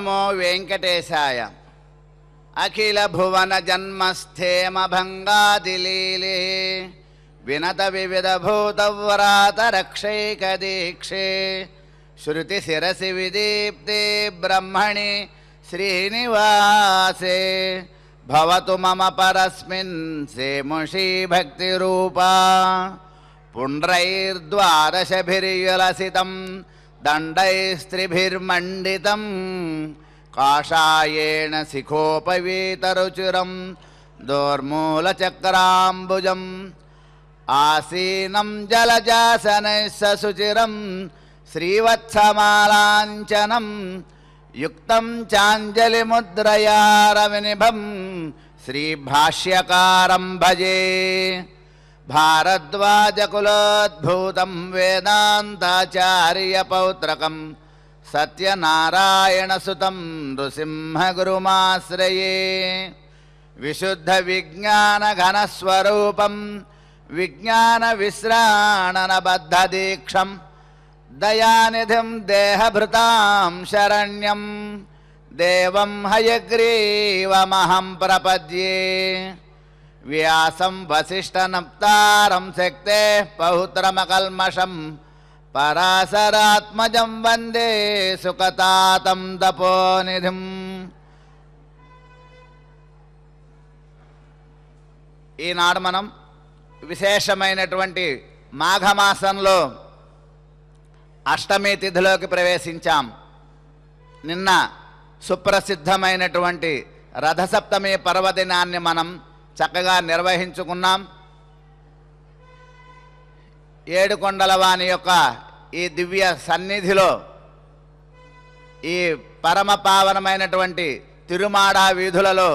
नमो वेङ्कटेशाय अखिलभुवनजन्मस्थेमभङ्गादिलीले विनतविविधभूतव्रातरक्षैकदीक्षे श्रुतिशिरसि विदीप्ते ब्रह्मणि श्रीनिवासे भवतु मम परस्मिन् सेमुषी भक्तिरूपा पुण्ड्रैर्द्वादशभिर्युलसितम् दण्डैस्त्रिभिर्मण्डितं काषायेण शिखोपवीतरुचिरं दोर्मूलचक्राम्बुजम् आसीनं जलजासनैः ससुचिरं श्रीवत्समालाञ्चनं युक्तं चाञ्जलिमुद्रया रविनिभं श्रीभाष्यकारं भजे विशुद्ध विज्ञान सत्यनारायणसुतं नृसिंहगुरुमाश्रये विश्राणन विज्ञानविश्राणनबद्धदीक्षं दयानिधि देहभृता शरण्यं देवं हयग्रीवमहं प्रपद्ये వ్యాసం నప్తారం శక్తే పౌత్రమకల్మషం పరాశరాత్మజం వందే సుఖతాతం తపోనిధి ఈనాడు మనం విశేషమైనటువంటి మాఘమాసంలో అష్టమి తిథిలోకి ప్రవేశించాం నిన్న సుప్రసిద్ధమైనటువంటి రథసప్తమి పర్వదినాన్ని మనం చక్కగా నిర్వహించుకున్నాం వాణి యొక్క ఈ దివ్య సన్నిధిలో ఈ పరమ పావనమైనటువంటి తిరుమాడా వీధులలో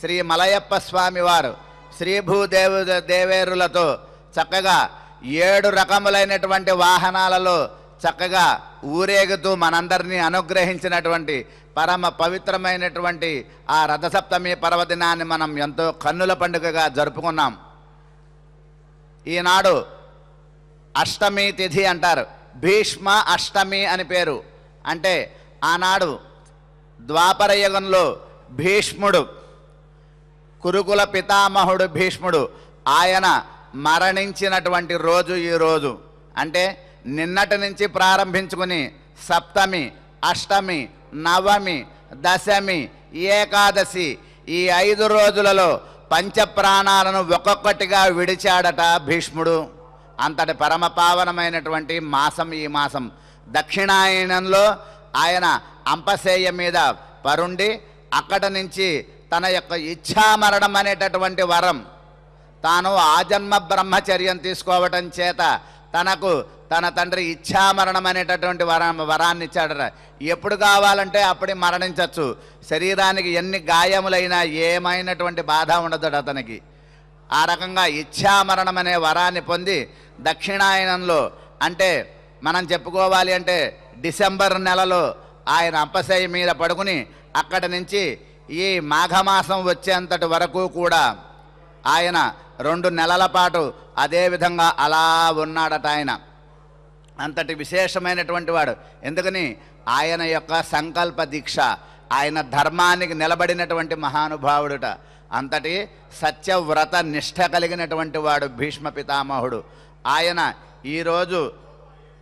శ్రీ మలయప్ప స్వామి వారు శ్రీభూదేవు దేవేరులతో చక్కగా ఏడు రకములైనటువంటి వాహనాలలో చక్కగా ఊరేగుతూ మనందరినీ అనుగ్రహించినటువంటి పరమ పవిత్రమైనటువంటి ఆ రథసప్తమి పర్వదినాన్ని మనం ఎంతో కన్నుల పండుగగా జరుపుకున్నాం ఈనాడు అష్టమి తిథి అంటారు భీష్మ అష్టమి అని పేరు అంటే ఆనాడు ద్వాపర యుగంలో భీష్ముడు కురుకుల పితామహుడు భీష్ముడు ఆయన మరణించినటువంటి రోజు ఈరోజు అంటే నిన్నటి నుంచి ప్రారంభించుకుని సప్తమి అష్టమి నవమి దశమి ఏకాదశి ఈ ఐదు రోజులలో పంచప్రాణాలను ఒక్కొక్కటిగా విడిచాడట భీష్ముడు అంతటి పరమ పావనమైనటువంటి మాసం ఈ మాసం దక్షిణాయనంలో ఆయన అంపశేయ మీద పరుండి అక్కడ నుంచి తన యొక్క ఇచ్ఛామరణం అనేటటువంటి వరం తాను ఆజన్మ బ్రహ్మచర్యం తీసుకోవటం చేత తనకు తన తండ్రి మరణం అనేటటువంటి వరా వరాన్ని ఇచ్చాడట ఎప్పుడు కావాలంటే అప్పుడే మరణించవచ్చు శరీరానికి ఎన్ని గాయములైనా ఏమైనటువంటి బాధ ఉండదు అతనికి ఆ రకంగా మరణం అనే వరాన్ని పొంది దక్షిణాయనంలో అంటే మనం చెప్పుకోవాలి అంటే డిసెంబర్ నెలలో ఆయన అంపశయ మీద పడుకుని అక్కడి నుంచి ఈ మాఘమాసం వచ్చేంతటి వరకు కూడా ఆయన రెండు నెలల పాటు అదేవిధంగా అలా ఉన్నాడట ఆయన అంతటి విశేషమైనటువంటి వాడు ఎందుకని ఆయన యొక్క సంకల్ప దీక్ష ఆయన ధర్మానికి నిలబడినటువంటి మహానుభావుడుట అంతటి సత్యవ్రత నిష్ట కలిగినటువంటి వాడు భీష్మ పితామహుడు ఆయన ఈరోజు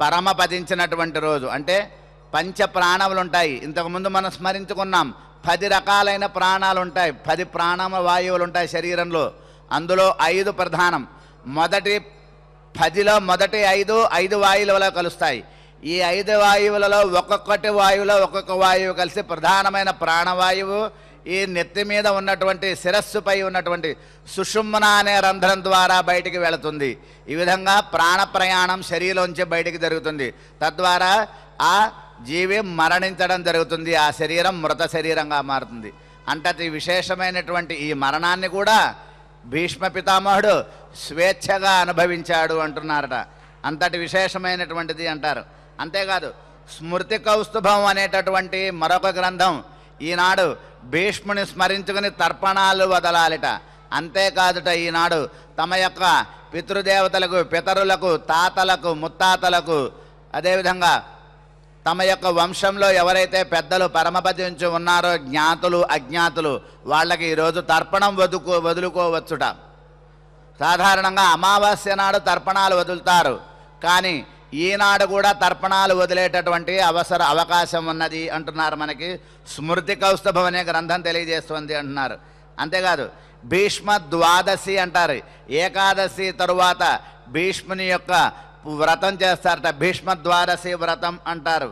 పరమపదించినటువంటి రోజు అంటే పంచ ప్రాణములు ఉంటాయి ఇంతకుముందు మనం స్మరించుకున్నాం పది రకాలైన ప్రాణాలు ఉంటాయి పది ప్రాణమ వాయువులు ఉంటాయి శరీరంలో అందులో ఐదు ప్రధానం మొదటి పదిలో మొదటి ఐదు ఐదు వాయువులలో కలుస్తాయి ఈ ఐదు వాయువులలో ఒక్కొక్కటి వాయువులో ఒక్కొక్క వాయువు కలిసి ప్రధానమైన ప్రాణవాయువు ఈ నెత్తి మీద ఉన్నటువంటి శిరస్సుపై ఉన్నటువంటి సుషుమ్న అనే రంధ్రం ద్వారా బయటికి వెళుతుంది ఈ విధంగా ప్రాణ ప్రయాణం శరీరంలోంచి బయటికి జరుగుతుంది తద్వారా ఆ జీవి మరణించడం జరుగుతుంది ఆ శరీరం మృత శరీరంగా మారుతుంది అంటే విశేషమైనటువంటి ఈ మరణాన్ని కూడా భీష్మ పితామహుడు స్వేచ్ఛగా అనుభవించాడు అంటున్నారట అంతటి విశేషమైనటువంటిది అంటారు అంతేకాదు స్మృతి కౌస్తుభం అనేటటువంటి మరొక గ్రంథం ఈనాడు భీష్ముని స్మరించుకుని తర్పణాలు వదలాలిట అంతేకాదుట ఈనాడు తమ యొక్క పితృదేవతలకు పితరులకు తాతలకు ముత్తాతలకు అదేవిధంగా తమ యొక్క వంశంలో ఎవరైతే పెద్దలు పరమపతి నుంచి ఉన్నారో జ్ఞాతులు అజ్ఞాతులు వాళ్ళకి ఈరోజు తర్పణం వదుకో వదులుకోవచ్చుట సాధారణంగా అమావాస్య నాడు తర్పణాలు వదులుతారు కానీ ఈనాడు కూడా తర్పణాలు వదిలేటటువంటి అవసర అవకాశం ఉన్నది అంటున్నారు మనకి స్మృతి కౌస్తభం అనే గ్రంథం తెలియజేస్తుంది అంటున్నారు అంతేకాదు భీష్మ ద్వాదశి అంటారు ఏకాదశి తరువాత భీష్ముని యొక్క వ్రతం చేస్తారట భీష్మ ద్వారసి వ్రతం అంటారు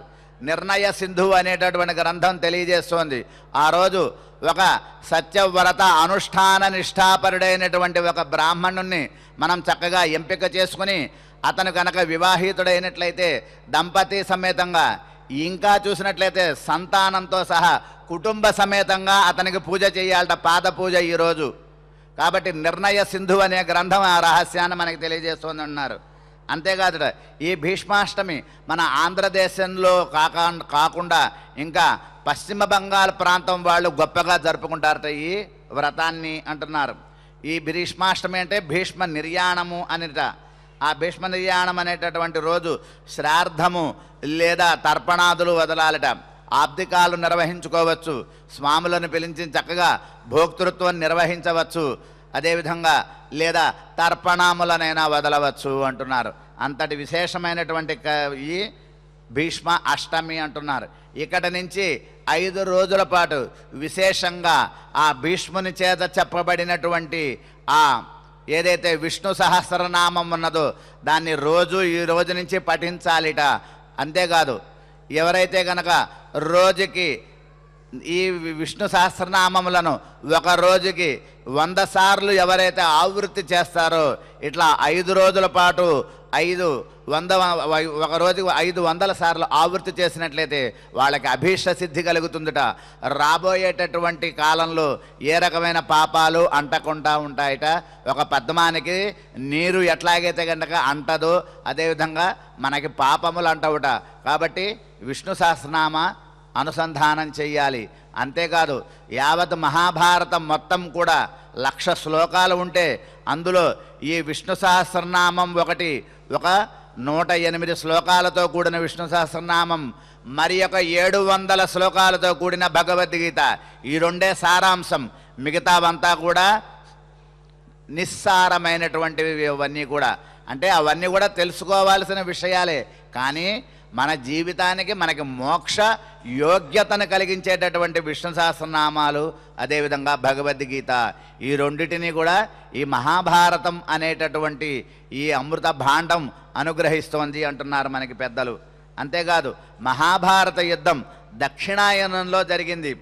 నిర్ణయ సింధు అనేటటువంటి గ్రంథం తెలియజేస్తోంది ఆ రోజు ఒక సత్యవ్రత అనుష్ఠాన నిష్ఠాపరుడైనటువంటి ఒక బ్రాహ్మణుణ్ణి మనం చక్కగా ఎంపిక చేసుకుని అతను కనుక వివాహితుడైనట్లయితే దంపతి సమేతంగా ఇంకా చూసినట్లయితే సంతానంతో సహా కుటుంబ సమేతంగా అతనికి పూజ చేయాలట పాద పూజ ఈరోజు కాబట్టి నిర్ణయ సింధు అనే గ్రంథం ఆ రహస్యాన్ని మనకి తెలియజేస్తోందన్నారు అంతేకాదు ఈ భీష్మాష్టమి మన ఆంధ్రదేశంలో కాక కాకుండా ఇంకా పశ్చిమ బంగాల్ ప్రాంతం వాళ్ళు గొప్పగా జరుపుకుంటారట ఈ వ్రతాన్ని అంటున్నారు ఈ భీష్మాష్టమి అంటే భీష్మ నిర్యాణము అనిట ఆ భీష్మ నిర్యాణం అనేటటువంటి రోజు శ్రార్థము లేదా తర్పణాదులు వదలాలట ఆబ్దికాలు నిర్వహించుకోవచ్చు స్వాములను పిలిచి చక్కగా భోక్తృత్వం నిర్వహించవచ్చు అదేవిధంగా లేదా తర్పణాములనైనా వదలవచ్చు అంటున్నారు అంతటి విశేషమైనటువంటి ఈ భీష్మ అష్టమి అంటున్నారు ఇక్కడి నుంచి ఐదు రోజుల పాటు విశేషంగా ఆ భీష్ముని చేత చెప్పబడినటువంటి ఆ ఏదైతే విష్ణు సహస్రనామం ఉన్నదో దాన్ని రోజు ఈ రోజు నుంచి పఠించాలిట అంతేకాదు ఎవరైతే గనక రోజుకి ఈ విష్ణు సహస్రనామములను ఒక రోజుకి వంద సార్లు ఎవరైతే ఆవృత్తి చేస్తారో ఇట్లా ఐదు రోజుల పాటు ఐదు వంద ఒక రోజుకి ఐదు వందల సార్లు ఆవృత్తి చేసినట్లయితే వాళ్ళకి అభీష్ట సిద్ధి కలుగుతుందట రాబోయేటటువంటి కాలంలో ఏ రకమైన పాపాలు అంటకుండా ఉంటాయట ఒక పద్మానికి నీరు ఎట్లాగైతే కనుక అంటదో అదేవిధంగా మనకి పాపములు అంటవుట కాబట్టి విష్ణు సహస్రనామ అనుసంధానం చేయాలి అంతేకాదు యావత్ మహాభారతం మొత్తం కూడా లక్ష శ్లోకాలు ఉంటే అందులో ఈ విష్ణు సహస్రనామం ఒకటి ఒక నూట ఎనిమిది శ్లోకాలతో కూడిన విష్ణు సహస్రనామం మరి ఒక ఏడు వందల శ్లోకాలతో కూడిన భగవద్గీత ఈ రెండే సారాంశం మిగతావంతా కూడా నిస్సారమైనటువంటివి ఇవన్నీ కూడా అంటే అవన్నీ కూడా తెలుసుకోవాల్సిన విషయాలే కానీ మన జీవితానికి మనకి మోక్ష యోగ్యతను కలిగించేటటువంటి విష్ణు సహస్రనామాలు అదేవిధంగా భగవద్గీత ఈ రెండింటినీ కూడా ఈ మహాభారతం అనేటటువంటి ఈ అమృత భాండం అనుగ్రహిస్తోంది అంటున్నారు మనకి పెద్దలు అంతేకాదు మహాభారత యుద్ధం దక్షిణాయనంలో జరిగింది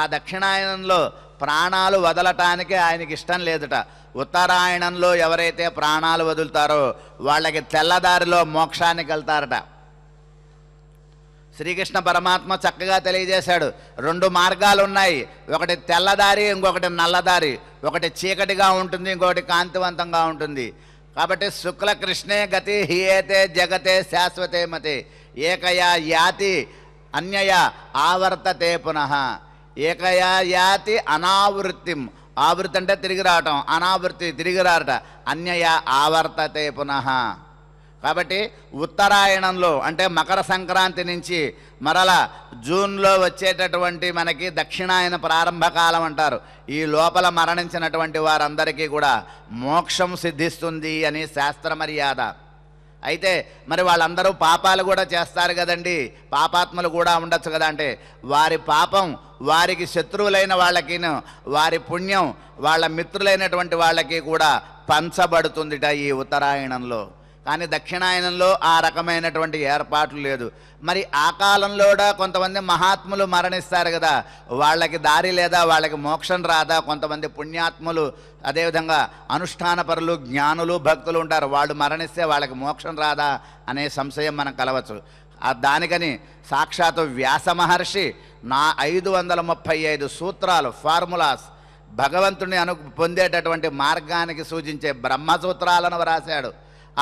ఆ దక్షిణాయనంలో ప్రాణాలు వదలటానికి ఆయనకి ఇష్టం లేదుట ఉత్తరాయణంలో ఎవరైతే ప్రాణాలు వదులుతారో వాళ్ళకి తెల్లదారిలో మోక్షానికి వెళ్తారట శ్రీకృష్ణ పరమాత్మ చక్కగా తెలియజేశాడు రెండు మార్గాలు ఉన్నాయి ఒకటి తెల్లదారి ఇంకొకటి నల్లదారి ఒకటి చీకటిగా ఉంటుంది ఇంకొకటి కాంతివంతంగా ఉంటుంది కాబట్టి శుక్లకృష్ణే గతి హియేతే జగతే శాశ్వతే మతే ఏకయా యాతి అన్యయ ఆవర్తతే పునః ఏకయా యాతి అనావృత్తిం ఆవృత్తి అంటే తిరిగి రావటం అనావృత్తి తిరిగి రారట అన్యయ ఆవర్తతే పునః కాబట్టి ఉత్తరాయణంలో అంటే మకర సంక్రాంతి నుంచి మరల జూన్లో వచ్చేటటువంటి మనకి దక్షిణాయన ప్రారంభకాలం అంటారు ఈ లోపల మరణించినటువంటి వారందరికీ కూడా మోక్షం సిద్ధిస్తుంది అని శాస్త్ర మర్యాద అయితే మరి వాళ్ళందరూ పాపాలు కూడా చేస్తారు కదండి పాపాత్మలు కూడా ఉండొచ్చు కదా అంటే వారి పాపం వారికి శత్రువులైన వాళ్ళకిను వారి పుణ్యం వాళ్ళ మిత్రులైనటువంటి వాళ్ళకి కూడా పంచబడుతుందిట ఈ ఉత్తరాయణంలో కానీ దక్షిణాయనంలో ఆ రకమైనటువంటి ఏర్పాట్లు లేదు మరి ఆ కాలంలో కూడా కొంతమంది మహాత్ములు మరణిస్తారు కదా వాళ్ళకి దారి లేదా వాళ్ళకి మోక్షం రాదా కొంతమంది పుణ్యాత్ములు అదేవిధంగా పరులు జ్ఞానులు భక్తులు ఉంటారు వాళ్ళు మరణిస్తే వాళ్ళకి మోక్షం రాదా అనే సంశయం మనం కలవచ్చు దానికని సాక్షాత్ వ్యాస మహర్షి నా ఐదు వందల ముప్పై ఐదు సూత్రాలు ఫార్ములాస్ భగవంతుని అను పొందేటటువంటి మార్గానికి సూచించే బ్రహ్మసూత్రాలను వ్రాశాడు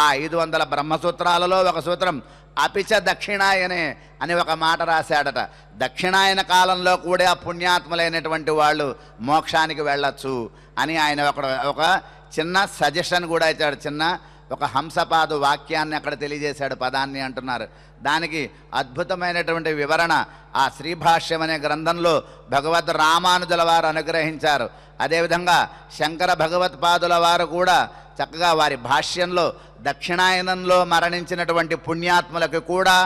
ఆ ఐదు వందల బ్రహ్మసూత్రాలలో ఒక సూత్రం అపిచ దక్షిణాయనే అని ఒక మాట రాశాడట దక్షిణాయన కాలంలో కూడా పుణ్యాత్ములైనటువంటి వాళ్ళు మోక్షానికి వెళ్ళచ్చు అని ఆయన ఒక ఒక చిన్న సజెషన్ కూడా ఇచ్చాడు చిన్న ఒక హంసపాదు వాక్యాన్ని అక్కడ తెలియజేశాడు పదాన్ని అంటున్నారు దానికి అద్భుతమైనటువంటి వివరణ ఆ శ్రీభాష్యం అనే గ్రంథంలో భగవద్ రామానుజుల వారు అనుగ్రహించారు అదేవిధంగా శంకర భగవత్పాదుల వారు కూడా చక్కగా వారి భాష్యంలో దక్షిణాయనంలో మరణించినటువంటి పుణ్యాత్ములకు కూడా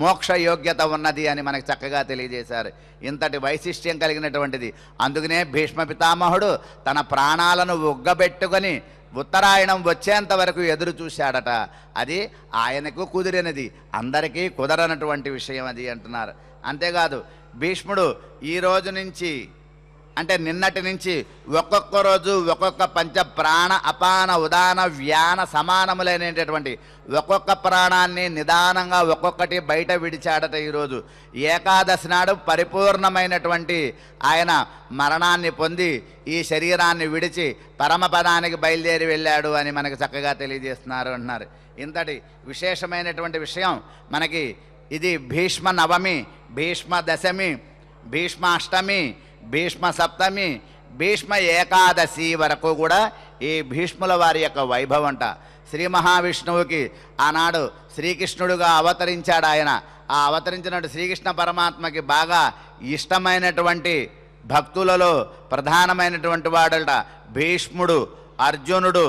మోక్ష యోగ్యత ఉన్నది అని మనకు చక్కగా తెలియజేశారు ఇంతటి వైశిష్ట్యం కలిగినటువంటిది అందుకనే భీష్మ పితామహుడు తన ప్రాణాలను ఉగ్గబెట్టుకొని ఉత్తరాయణం వచ్చేంత వరకు ఎదురు చూశాడట అది ఆయనకు కుదిరినది అందరికీ కుదరనటువంటి విషయం అది అంటున్నారు అంతేకాదు భీష్ముడు ఈ రోజు నుంచి అంటే నిన్నటి నుంచి ఒక్కొక్క రోజు ఒక్కొక్క పంచ ప్రాణ అపాన ఉదాన వ్యాన సమానములైనటువంటి ఒక్కొక్క ప్రాణాన్ని నిదానంగా ఒక్కొక్కటి బయట విడిచాడట ఈరోజు ఏకాదశి నాడు పరిపూర్ణమైనటువంటి ఆయన మరణాన్ని పొంది ఈ శరీరాన్ని విడిచి పరమపదానికి బయలుదేరి వెళ్ళాడు అని మనకు చక్కగా తెలియజేస్తున్నారు అంటున్నారు ఇంతటి విశేషమైనటువంటి విషయం మనకి ఇది భీష్మ నవమి భీష్మ దశమి భీష్మాష్టమి భీష్మ సప్తమి భీష్మ ఏకాదశి వరకు కూడా ఈ భీష్ముల వారి యొక్క వైభవంట శ్రీ మహావిష్ణువుకి ఆనాడు శ్రీకృష్ణుడుగా అవతరించాడు ఆయన ఆ అవతరించినట్టు శ్రీకృష్ణ పరమాత్మకి బాగా ఇష్టమైనటువంటి భక్తులలో ప్రధానమైనటువంటి వాడట భీష్ముడు అర్జునుడు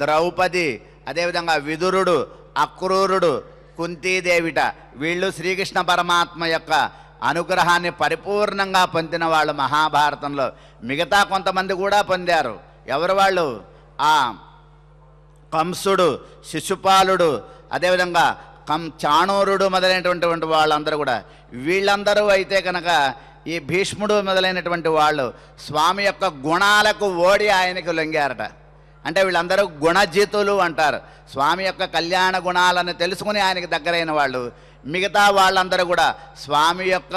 ద్రౌపది అదేవిధంగా విదురుడు అక్రూరుడు కుంతీదేవిట వీళ్ళు శ్రీకృష్ణ పరమాత్మ యొక్క అనుగ్రహాన్ని పరిపూర్ణంగా పొందిన వాళ్ళు మహాభారతంలో మిగతా కొంతమంది కూడా పొందారు ఎవరు వాళ్ళు ఆ కంసుడు శిశుపాలుడు అదేవిధంగా కం చాణూరుడు మొదలైనటువంటి వాళ్ళందరూ కూడా వీళ్ళందరూ అయితే కనుక ఈ భీష్ముడు మొదలైనటువంటి వాళ్ళు స్వామి యొక్క గుణాలకు ఓడి ఆయనకు లొంగారట అంటే వీళ్ళందరూ గుణజితులు అంటారు స్వామి యొక్క కళ్యాణ గుణాలను తెలుసుకుని ఆయనకి దగ్గరైన వాళ్ళు మిగతా వాళ్ళందరూ కూడా స్వామి యొక్క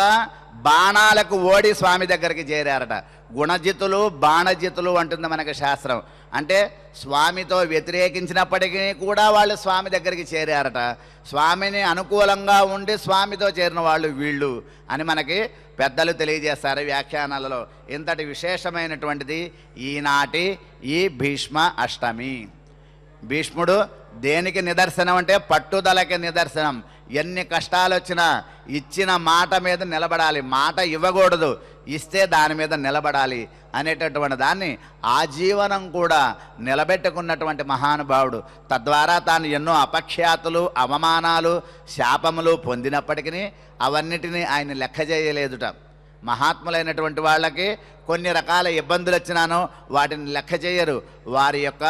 బాణాలకు ఓడి స్వామి దగ్గరికి చేరారట గుణజితులు బాణజితులు అంటుంది మనకి శాస్త్రం అంటే స్వామితో వ్యతిరేకించినప్పటికీ కూడా వాళ్ళు స్వామి దగ్గరికి చేరారట స్వామిని అనుకూలంగా ఉండి స్వామితో చేరిన వాళ్ళు వీళ్ళు అని మనకి పెద్దలు తెలియజేస్తారు వ్యాఖ్యానాలలో ఇంతటి విశేషమైనటువంటిది ఈనాటి ఈ భీష్మ అష్టమి భీష్ముడు దేనికి నిదర్శనం అంటే పట్టుదలకి నిదర్శనం ఎన్ని కష్టాలు వచ్చినా ఇచ్చిన మాట మీద నిలబడాలి మాట ఇవ్వకూడదు ఇస్తే దాని మీద నిలబడాలి అనేటటువంటి దాన్ని ఆజీవనం కూడా నిలబెట్టుకున్నటువంటి మహానుభావుడు తద్వారా తాను ఎన్నో అపఖ్యాతులు అవమానాలు శాపములు పొందినప్పటికీ అవన్నిటినీ ఆయన లెక్క చేయలేదుట మహాత్ములైనటువంటి వాళ్ళకి కొన్ని రకాల ఇబ్బందులు వచ్చినాను వాటిని లెక్క చేయరు వారి యొక్క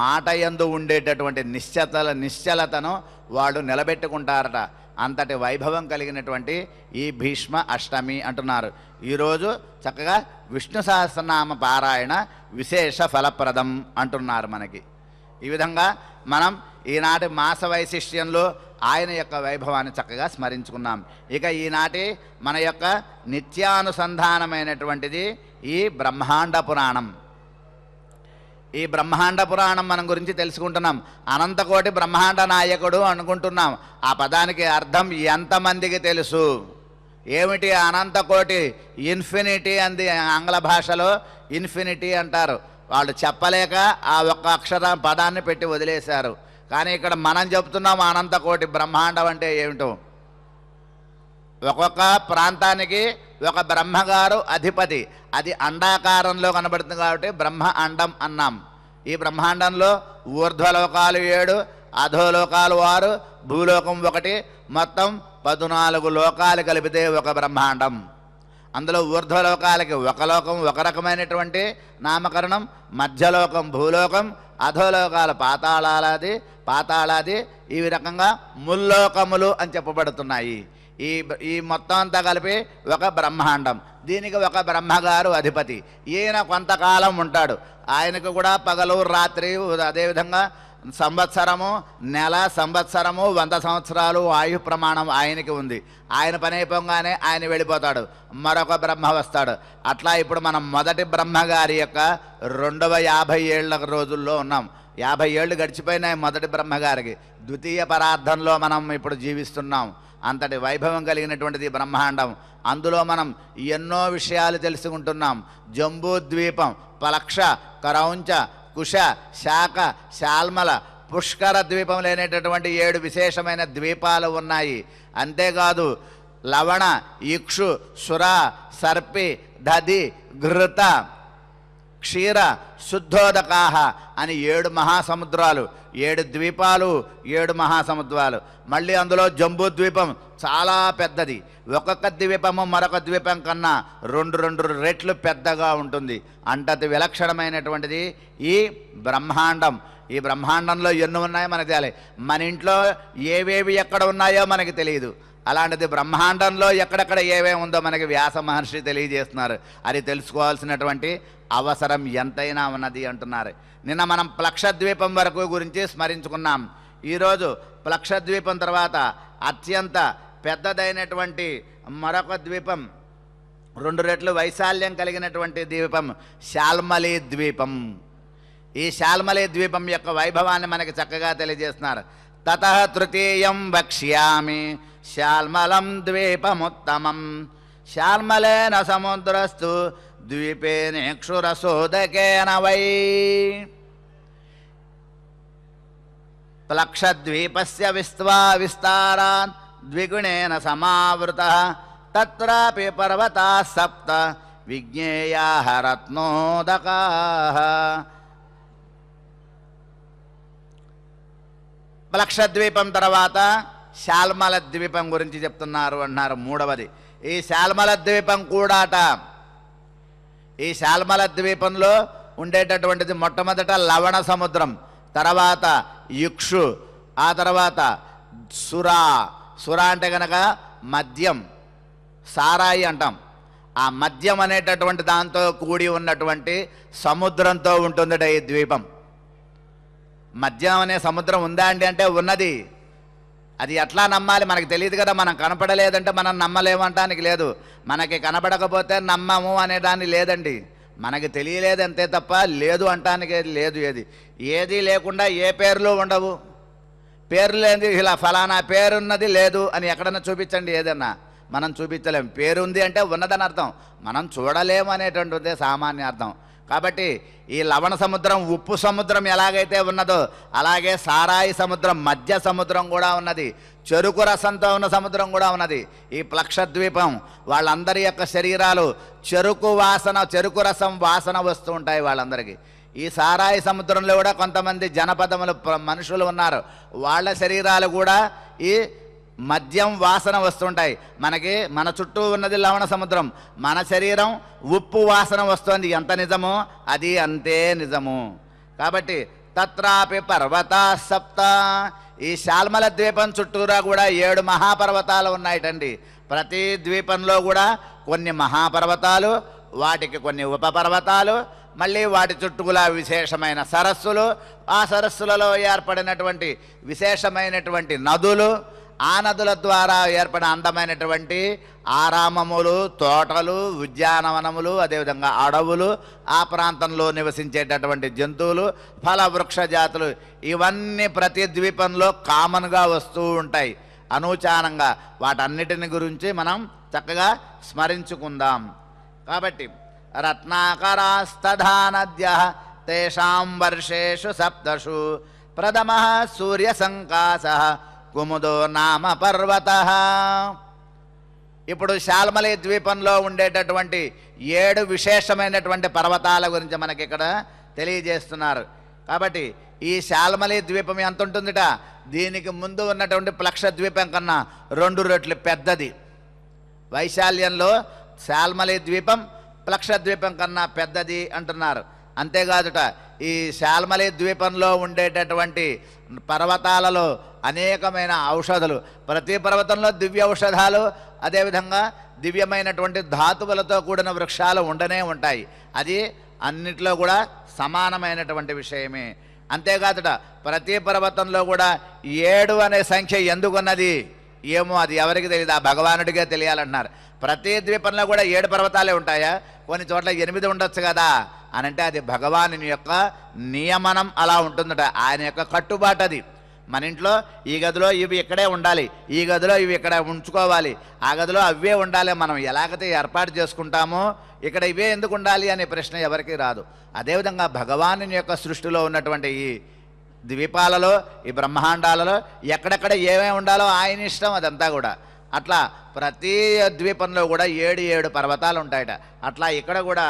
మాట ఎందు ఉండేటటువంటి నిశ్చతల నిశ్చలతను వాళ్ళు నిలబెట్టుకుంటారట అంతటి వైభవం కలిగినటువంటి ఈ భీష్మ అష్టమి అంటున్నారు ఈరోజు చక్కగా విష్ణు సహస్రనామ పారాయణ విశేష ఫలప్రదం అంటున్నారు మనకి ఈ విధంగా మనం ఈనాటి మాస వైశిష్ట్యంలో ఆయన యొక్క వైభవాన్ని చక్కగా స్మరించుకున్నాం ఇక ఈనాటి మన యొక్క నిత్యానుసంధానమైనటువంటిది ఈ బ్రహ్మాండ పురాణం ఈ బ్రహ్మాండ పురాణం మనం గురించి తెలుసుకుంటున్నాం అనంతకోటి బ్రహ్మాండ నాయకుడు అనుకుంటున్నాం ఆ పదానికి అర్థం ఎంతమందికి తెలుసు ఏమిటి అనంతకోటి ఇన్ఫినిటీ అంది ఆంగ్ల భాషలో ఇన్ఫినిటీ అంటారు వాళ్ళు చెప్పలేక ఆ ఒక్క అక్షర పదాన్ని పెట్టి వదిలేశారు కానీ ఇక్కడ మనం చెప్తున్నాం అనంతకోటి బ్రహ్మాండం అంటే ఏమిటో ఒక్కొక్క ప్రాంతానికి ఒక బ్రహ్మగారు అధిపతి అది అండాకారంలో కనబడుతుంది కాబట్టి బ్రహ్మ అండం అన్నాం ఈ బ్రహ్మాండంలో ఊర్ధ్వలోకాలు ఏడు అధోలోకాలు ఆరు భూలోకం ఒకటి మొత్తం పద్నాలుగు లోకాలు కలిపితే ఒక బ్రహ్మాండం అందులో ఊర్ధ్వలోకాలకి ఒక లోకం ఒక రకమైనటువంటి నామకరణం మధ్యలోకం భూలోకం అధోలోకాల పాతాళాలది పాతాళాది ఈ రకంగా ముల్లోకములు అని చెప్పబడుతున్నాయి ఈ ఈ మొత్తం అంతా కలిపి ఒక బ్రహ్మాండం దీనికి ఒక బ్రహ్మగారు అధిపతి ఈయన కొంతకాలం ఉంటాడు ఆయనకు కూడా పగలు రాత్రి అదేవిధంగా సంవత్సరము నెల సంవత్సరము వంద సంవత్సరాలు ఆయు ప్రమాణం ఆయనకి ఉంది ఆయన పని అయిపోగానే ఆయన వెళ్ళిపోతాడు మరొక బ్రహ్మ వస్తాడు అట్లా ఇప్పుడు మనం మొదటి బ్రహ్మగారి యొక్క రెండవ యాభై ఏళ్ళ రోజుల్లో ఉన్నాం యాభై ఏళ్ళు గడిచిపోయినాయి మొదటి బ్రహ్మగారికి ద్వితీయ పరార్థంలో మనం ఇప్పుడు జీవిస్తున్నాం అంతటి వైభవం కలిగినటువంటిది బ్రహ్మాండం అందులో మనం ఎన్నో విషయాలు తెలుసుకుంటున్నాం జంబూ ద్వీపం పలక్ష కరౌంచ కుష శాఖ శాల్మల పుష్కర ద్వీపములైనటువంటి ఏడు విశేషమైన ద్వీపాలు ఉన్నాయి అంతేకాదు లవణ ఇక్షు సుర సర్పి దది ఘృత క్షీర శుద్ధోదకాహ అని ఏడు మహాసముద్రాలు ఏడు ద్వీపాలు ఏడు మహాసముద్రాలు మళ్ళీ అందులో జంబూ ద్వీపం చాలా పెద్దది ఒక్కొక్క ద్వీపము మరొక ద్వీపం కన్నా రెండు రెండు రెట్లు పెద్దగా ఉంటుంది అంటది విలక్షణమైనటువంటిది ఈ బ్రహ్మాండం ఈ బ్రహ్మాండంలో ఎన్ని ఉన్నాయో మనకు తెలియాలి మన ఇంట్లో ఏవేవి ఎక్కడ ఉన్నాయో మనకి తెలియదు అలాంటిది బ్రహ్మాండంలో ఎక్కడెక్కడ ఏమేమి ఉందో మనకి వ్యాస మహర్షి తెలియజేస్తున్నారు అది తెలుసుకోవాల్సినటువంటి అవసరం ఎంతైనా ఉన్నది అంటున్నారు నిన్న మనం ప్లక్షద్వీపం వరకు గురించి స్మరించుకున్నాం ఈరోజు ప్లక్షద్వీపం తర్వాత అత్యంత పెద్దదైనటువంటి మరొక ద్వీపం రెండు రెట్లు వైశాల్యం కలిగినటువంటి ద్వీపం శాల్మలి ద్వీపం ఈ శాల్మలి ద్వీపం యొక్క వైభవాన్ని మనకి చక్కగా తెలియజేస్తున్నారు తత తృతీయం వక్ష్యామి శాల్మలం ద్వీపముత్తమం శాల్మలేన సముద్రస్తు ద్వీపేనేక్షురసోదకేన వై ప్లక్షద్వీపస్య విస్వా విస్తారాన్ ద్విగుణేన సమావృత తత్రాపి పర్వతా సప్త విజ్ఞేయా రత్నోదకా ప్లక్షద్వీపం తర్వాత శాల్మల ద్వీపం గురించి చెప్తున్నారు అన్నారు మూడవది ఈ శాల్మల ద్వీపం కూడాట ఈ శాల్మల ద్వీపంలో ఉండేటటువంటిది మొట్టమొదట లవణ సముద్రం తర్వాత యుక్షు ఆ తర్వాత సురా సురా అంటే కనుక మద్యం సారాయి అంటాం ఆ మద్యం అనేటటువంటి దాంతో కూడి ఉన్నటువంటి సముద్రంతో ఉంటుందట ఈ ద్వీపం మద్యం అనే సముద్రం ఉందా అండి అంటే ఉన్నది అది ఎట్లా నమ్మాలి మనకు తెలియదు కదా మనం కనపడలేదంటే మనం నమ్మలేమంటానికి లేదు మనకి కనపడకపోతే నమ్మము దాన్ని లేదండి మనకి తెలియలేదు అంతే తప్ప లేదు అంటానికి లేదు ఏది ఏది లేకుండా ఏ పేర్లు ఉండవు పేరు లేనిది ఇలా ఫలానా పేరున్నది లేదు అని ఎక్కడన్నా చూపించండి ఏదన్నా మనం చూపించలేము పేరుంది అంటే ఉన్నదని అర్థం మనం చూడలేము అనేటువంటిదే సామాన్య అర్థం కాబట్టి ఈ లవణ సముద్రం ఉప్పు సముద్రం ఎలాగైతే ఉన్నదో అలాగే సారాయి సముద్రం మధ్య సముద్రం కూడా ఉన్నది చెరుకు రసంతో ఉన్న సముద్రం కూడా ఉన్నది ఈ ద్వీపం వాళ్ళందరి యొక్క శరీరాలు చెరుకు వాసన చెరుకు రసం వాసన వస్తూ ఉంటాయి వాళ్ళందరికీ ఈ సారాయి సముద్రంలో కూడా కొంతమంది జనపదములు మనుషులు ఉన్నారు వాళ్ళ శరీరాలు కూడా ఈ మద్యం వాసన వస్తుంటాయి మనకి మన చుట్టూ ఉన్నది లవణ సముద్రం మన శరీరం ఉప్పు వాసన వస్తుంది ఎంత నిజమో అది అంతే నిజము కాబట్టి తత్రాపి పర్వత సప్త ఈ శాల్మల ద్వీపం చుట్టూరా కూడా ఏడు మహాపర్వతాలు ఉన్నాయటండి ప్రతి ద్వీపంలో కూడా కొన్ని మహాపర్వతాలు వాటికి కొన్ని ఉపపర్వతాలు మళ్ళీ వాటి చుట్టూలా విశేషమైన సరస్సులు ఆ సరస్సులలో ఏర్పడినటువంటి విశేషమైనటువంటి నదులు ఆ నదుల ద్వారా ఏర్పడిన అందమైనటువంటి ఆరామములు తోటలు ఉద్యానవనములు అదేవిధంగా అడవులు ఆ ప్రాంతంలో నివసించేటటువంటి జంతువులు ఫల వృక్ష జాతులు ఇవన్నీ ప్రతి ద్వీపంలో కామన్గా వస్తూ ఉంటాయి అనూచానంగా వాటన్నిటిని గురించి మనం చక్కగా స్మరించుకుందాం కాబట్టి రత్నాకరాస్తధానద్య తేషాం వర్షేషు సప్తషు ప్రథమ సూర్య సంకాశ కుముదో నామ పర్వత ఇప్పుడు శాల్మలి ద్వీపంలో ఉండేటటువంటి ఏడు విశేషమైనటువంటి పర్వతాల గురించి మనకి ఇక్కడ తెలియజేస్తున్నారు కాబట్టి ఈ శాల్మలి ద్వీపం ఎంత ఉంటుందిట దీనికి ముందు ఉన్నటువంటి ప్లక్ష ద్వీపం కన్నా రెండు రెట్లు పెద్దది వైశాల్యంలో శాల్మలి ద్వీపం ప్లక్ష ద్వీపం కన్నా పెద్దది అంటున్నారు అంతేకాదుట ఈ శాల్మలి ద్వీపంలో ఉండేటటువంటి పర్వతాలలో అనేకమైన ఔషధాలు ప్రతి పర్వతంలో దివ్య ఔషధాలు అదేవిధంగా దివ్యమైనటువంటి ధాతువులతో కూడిన వృక్షాలు ఉండనే ఉంటాయి అది అన్నిట్లో కూడా సమానమైనటువంటి విషయమే అంతేకాదుట ప్రతి పర్వతంలో కూడా ఏడు అనే సంఖ్య ఎందుకున్నది ఏమో అది ఎవరికి తెలియదు ఆ భగవానుడికే తెలియాలంటున్నారు ప్రతి ద్వీపంలో కూడా ఏడు పర్వతాలే ఉంటాయా కొన్ని చోట్ల ఎనిమిది ఉండొచ్చు కదా అనంటే అది భగవాను యొక్క నియమనం అలా ఉంటుందట ఆయన యొక్క కట్టుబాటు అది మన ఇంట్లో ఈ గదిలో ఇవి ఇక్కడే ఉండాలి ఈ గదిలో ఇవి ఇక్కడ ఉంచుకోవాలి ఆ గదిలో అవే ఉండాలి మనం ఎలాగైతే ఏర్పాటు చేసుకుంటామో ఇక్కడ ఇవే ఎందుకు ఉండాలి అనే ప్రశ్న ఎవరికి రాదు అదేవిధంగా భగవాను యొక్క సృష్టిలో ఉన్నటువంటి ఈ ద్వీపాలలో ఈ బ్రహ్మాండాలలో ఎక్కడెక్కడ ఏమేమి ఉండాలో ఆయన ఇష్టం అదంతా కూడా అట్లా ప్రతి ద్వీపంలో కూడా ఏడు ఏడు పర్వతాలు ఉంటాయట అట్లా ఇక్కడ కూడా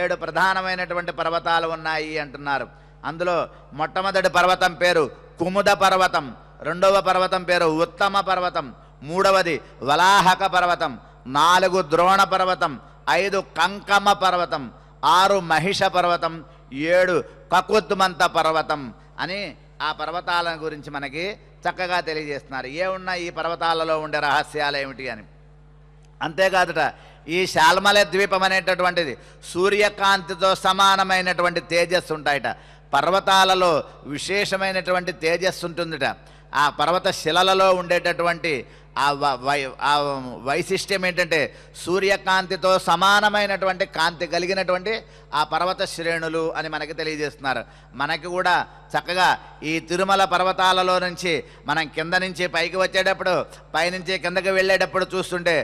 ఏడు ప్రధానమైనటువంటి పర్వతాలు ఉన్నాయి అంటున్నారు అందులో మొట్టమొదటి పర్వతం పేరు కుముద పర్వతం రెండవ పర్వతం పేరు ఉత్తమ పర్వతం మూడవది వలాహక పర్వతం నాలుగు ద్రోణ పర్వతం ఐదు కంకమ పర్వతం ఆరు మహిష పర్వతం ఏడు కకుత్మంత పర్వతం అని ఆ పర్వతాల గురించి మనకి చక్కగా తెలియజేస్తున్నారు ఏమున్నా ఈ పర్వతాలలో ఉండే రహస్యాలు ఏమిటి అని అంతేకాదుట ఈ శాల్మల ద్వీపం అనేటటువంటిది సూర్యకాంతితో సమానమైనటువంటి తేజస్సు ఉంటాయట పర్వతాలలో విశేషమైనటువంటి తేజస్సు ఉంటుందిట ఆ పర్వత శిలలలో ఉండేటటువంటి ఆ వై ఆ వైశిష్ట్యం ఏంటంటే సూర్యకాంతితో సమానమైనటువంటి కాంతి కలిగినటువంటి ఆ పర్వత శ్రేణులు అని మనకి తెలియజేస్తున్నారు మనకి కూడా చక్కగా ఈ తిరుమల పర్వతాలలో నుంచి మనం కింద నుంచి పైకి వచ్చేటప్పుడు పైనుంచి కిందకి వెళ్ళేటప్పుడు చూస్తుంటే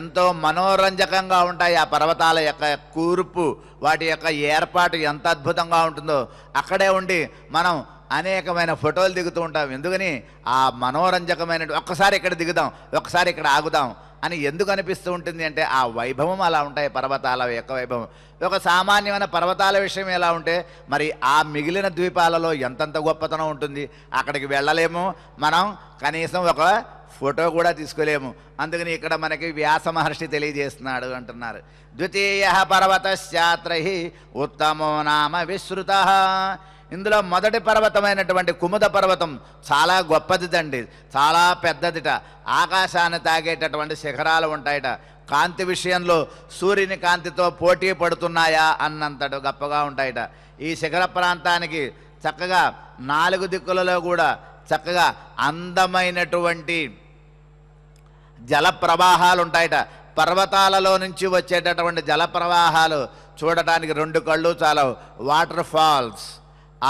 ఎంతో మనోరంజకంగా ఉంటాయి ఆ పర్వతాల యొక్క కూర్పు వాటి యొక్క ఏర్పాటు ఎంత అద్భుతంగా ఉంటుందో అక్కడే ఉండి మనం అనేకమైన ఫోటోలు దిగుతూ ఉంటాం ఎందుకని ఆ మనోరంజకమైన ఒక్కసారి ఇక్కడ దిగుదాం ఒక్కసారి ఇక్కడ ఆగుదాం అని ఎందుకు అనిపిస్తూ ఉంటుంది అంటే ఆ వైభవం అలా ఉంటాయి పర్వతాల యొక్క వైభవం ఒక సామాన్యమైన పర్వతాల విషయం ఎలా ఉంటే మరి ఆ మిగిలిన ద్వీపాలలో ఎంతంత గొప్పతనం ఉంటుంది అక్కడికి వెళ్ళలేము మనం కనీసం ఒక ఫోటో కూడా తీసుకోలేము అందుకని ఇక్కడ మనకి వ్యాస మహర్షి తెలియజేస్తున్నాడు అంటున్నారు ద్వితీయ పర్వతశాత్రి ఉత్తమో నామ విశ్రుత ఇందులో మొదటి పర్వతమైనటువంటి కుముద పర్వతం చాలా గొప్పదిదండి చాలా పెద్దదిట ఆకాశాన్ని తాగేటటువంటి శిఖరాలు ఉంటాయట కాంతి విషయంలో సూర్యుని కాంతితో పోటీ పడుతున్నాయా అన్నంతటి గొప్పగా ఉంటాయట ఈ శిఖర ప్రాంతానికి చక్కగా నాలుగు దిక్కులలో కూడా చక్కగా అందమైనటువంటి జల ప్రవాహాలు ఉంటాయట పర్వతాలలో నుంచి వచ్చేటటువంటి జల ప్రవాహాలు చూడటానికి రెండు కళ్ళు చాలా వాటర్ ఫాల్స్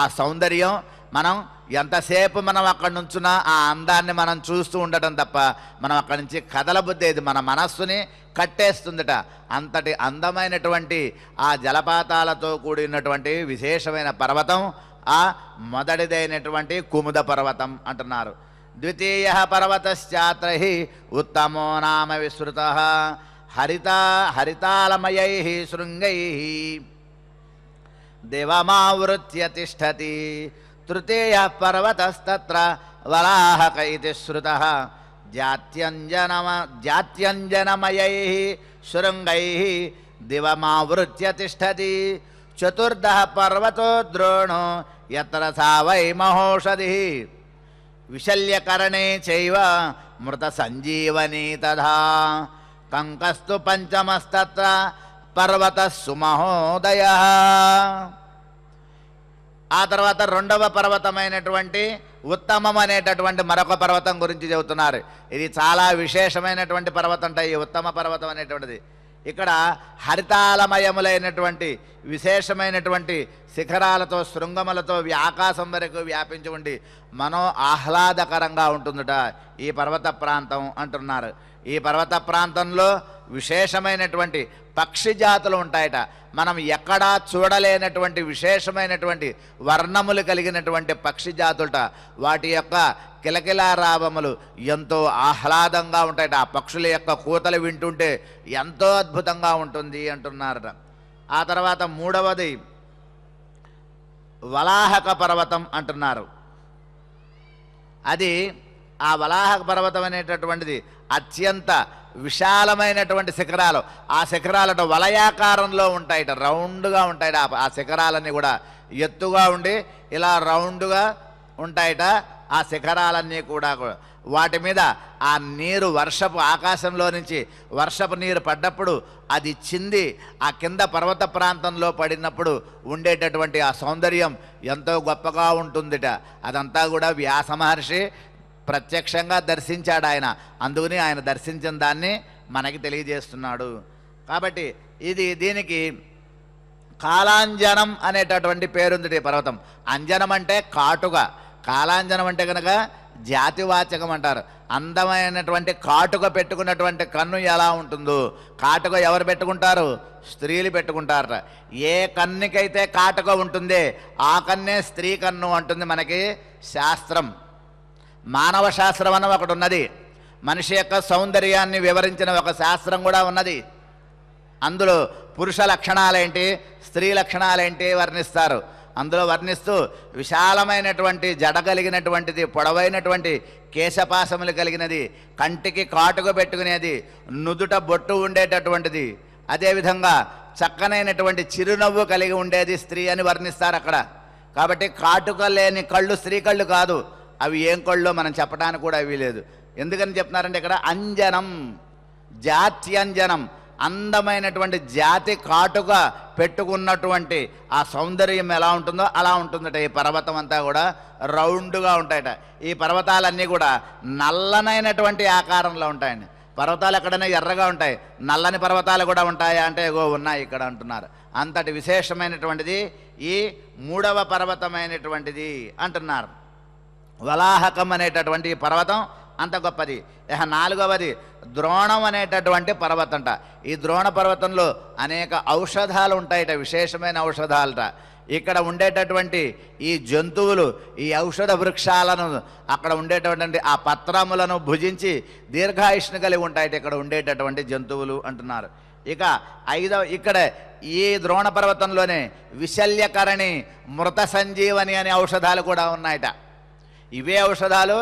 ఆ సౌందర్యం మనం ఎంతసేపు మనం అక్కడ నుంచున్నా ఆ అందాన్ని మనం చూస్తూ ఉండటం తప్ప మనం అక్కడి నుంచి కదలబుద్దేది మన మనస్సుని కట్టేస్తుందిట అంతటి అందమైనటువంటి ఆ జలపాతాలతో కూడినటువంటి విశేషమైన పర్వతం ఆ మొదటిదైనటువంటి కుముద పర్వతం అంటున్నారు ద్వితీయ పర్వతశ్చాత్రి ఉత్తమో నామ విశ్రుత హరిత హరితాలమయై శృంగై दिवमावृत्य तिष्ठति तृतीय पर्वतस्तत्र वराहक इति श्रुतः जात्यञ्जनम जात्यञ्जनमयैः शृङ्गैः दिवमावृत्य तिष्ठति चतुर्दः पर्वतो द्रोणो यत्र सा वै महोषधिः विशल्यकरणे चैव तथा कंकस्तु पञ्चमस्तत्र పర్వత సుమహోదయ ఆ తర్వాత రెండవ పర్వతమైనటువంటి ఉత్తమం అనేటటువంటి మరొక పర్వతం గురించి చెబుతున్నారు ఇది చాలా విశేషమైనటువంటి పర్వతం అంట ఈ ఉత్తమ పర్వతం అనేటువంటిది ఇక్కడ హరితాలమయములైనటువంటి విశేషమైనటువంటి శిఖరాలతో శృంగములతో ఆకాశం వరకు వ్యాపించి ఉండి మనో ఆహ్లాదకరంగా ఉంటుందట ఈ పర్వత ప్రాంతం అంటున్నారు ఈ పర్వత ప్రాంతంలో విశేషమైనటువంటి పక్షి జాతులు ఉంటాయట మనం ఎక్కడా చూడలేనటువంటి విశేషమైనటువంటి వర్ణములు కలిగినటువంటి పక్షి జాతులట వాటి యొక్క కిలకిలారావములు ఎంతో ఆహ్లాదంగా ఉంటాయట ఆ పక్షుల యొక్క కూతలు వింటుంటే ఎంతో అద్భుతంగా ఉంటుంది అంటున్నారట ఆ తర్వాత మూడవది వలాహక పర్వతం అంటున్నారు అది ఆ వలాహక పర్వతం అనేటటువంటిది అత్యంత విశాలమైనటువంటి శిఖరాలు ఆ శిఖరాలట వలయాకారంలో ఉంటాయిట రౌండ్గా ఉంటాయిట ఆ శిఖరాలన్నీ కూడా ఎత్తుగా ఉండి ఇలా రౌండ్గా ఉంటాయిట ఆ శిఖరాలన్నీ కూడా వాటి మీద ఆ నీరు వర్షపు ఆకాశంలో నుంచి వర్షపు నీరు పడ్డప్పుడు అది చింది ఆ కింద పర్వత ప్రాంతంలో పడినప్పుడు ఉండేటటువంటి ఆ సౌందర్యం ఎంతో గొప్పగా ఉంటుందిట అదంతా కూడా వ్యాస మహర్షి ప్రత్యక్షంగా దర్శించాడు ఆయన అందుకని ఆయన దర్శించిన దాన్ని మనకి తెలియజేస్తున్నాడు కాబట్టి ఇది దీనికి కాలాంజనం అనేటటువంటి పేరుంది పర్వతం అంజనం అంటే కాటుక కాలాంజనం అంటే కనుక జాతివాచకం అంటారు అందమైనటువంటి కాటుక పెట్టుకున్నటువంటి కన్ను ఎలా ఉంటుందో కాటుక ఎవరు పెట్టుకుంటారు స్త్రీలు పెట్టుకుంటారట ఏ కన్నుకైతే కాటుక ఉంటుంది ఆ కన్నే స్త్రీ కన్ను అంటుంది మనకి శాస్త్రం మానవ శాస్త్రం అన్న ఒకటి ఉన్నది మనిషి యొక్క సౌందర్యాన్ని వివరించిన ఒక శాస్త్రం కూడా ఉన్నది అందులో పురుష లక్షణాలేంటి స్త్రీ లక్షణాలేంటి వర్ణిస్తారు అందులో వర్ణిస్తూ విశాలమైనటువంటి జడ కలిగినటువంటిది పొడవైనటువంటి కేశపాశములు కలిగినది కంటికి కాటుకు పెట్టుకునేది నుదుట బొట్టు ఉండేటటువంటిది అదేవిధంగా చక్కనైనటువంటి చిరునవ్వు కలిగి ఉండేది స్త్రీ అని వర్ణిస్తారు అక్కడ కాబట్టి కాటుక లేని కళ్ళు స్త్రీ కళ్ళు కాదు అవి ఏం కళ్ళో మనం చెప్పడానికి కూడా వీలేదు ఎందుకని చెప్తున్నారంటే ఇక్కడ అంజనం జాత్యంజనం అందమైనటువంటి జాతి కాటుగా పెట్టుకున్నటువంటి ఆ సౌందర్యం ఎలా ఉంటుందో అలా ఉంటుందట ఈ పర్వతం అంతా కూడా రౌండ్గా ఉంటాయట ఈ పర్వతాలన్నీ కూడా నల్లనైనటువంటి ఆకారంలో ఉంటాయండి పర్వతాలు ఎక్కడైనా ఎర్రగా ఉంటాయి నల్లని పర్వతాలు కూడా ఉంటాయా అంటే ఏగో ఉన్నాయి ఇక్కడ అంటున్నారు అంతటి విశేషమైనటువంటిది ఈ మూడవ పర్వతమైనటువంటిది అంటున్నారు వలాహకం అనేటటువంటి పర్వతం అంత గొప్పది ఇక నాలుగవది ద్రోణం అనేటటువంటి పర్వతంట ఈ ద్రోణ పర్వతంలో అనేక ఔషధాలు ఉంటాయట విశేషమైన ఔషధాలట ఇక్కడ ఉండేటటువంటి ఈ జంతువులు ఈ ఔషధ వృక్షాలను అక్కడ ఉండేటటువంటి ఆ పత్రములను భుజించి దీర్ఘాయుష్ను కలిగి ఉంటాయట ఇక్కడ ఉండేటటువంటి జంతువులు అంటున్నారు ఇక ఐదవ ఇక్కడ ఈ ద్రోణ పర్వతంలోనే విశల్యకరణి మృత సంజీవని అనే ఔషధాలు కూడా ఉన్నాయట ఇవే ఔషధాలు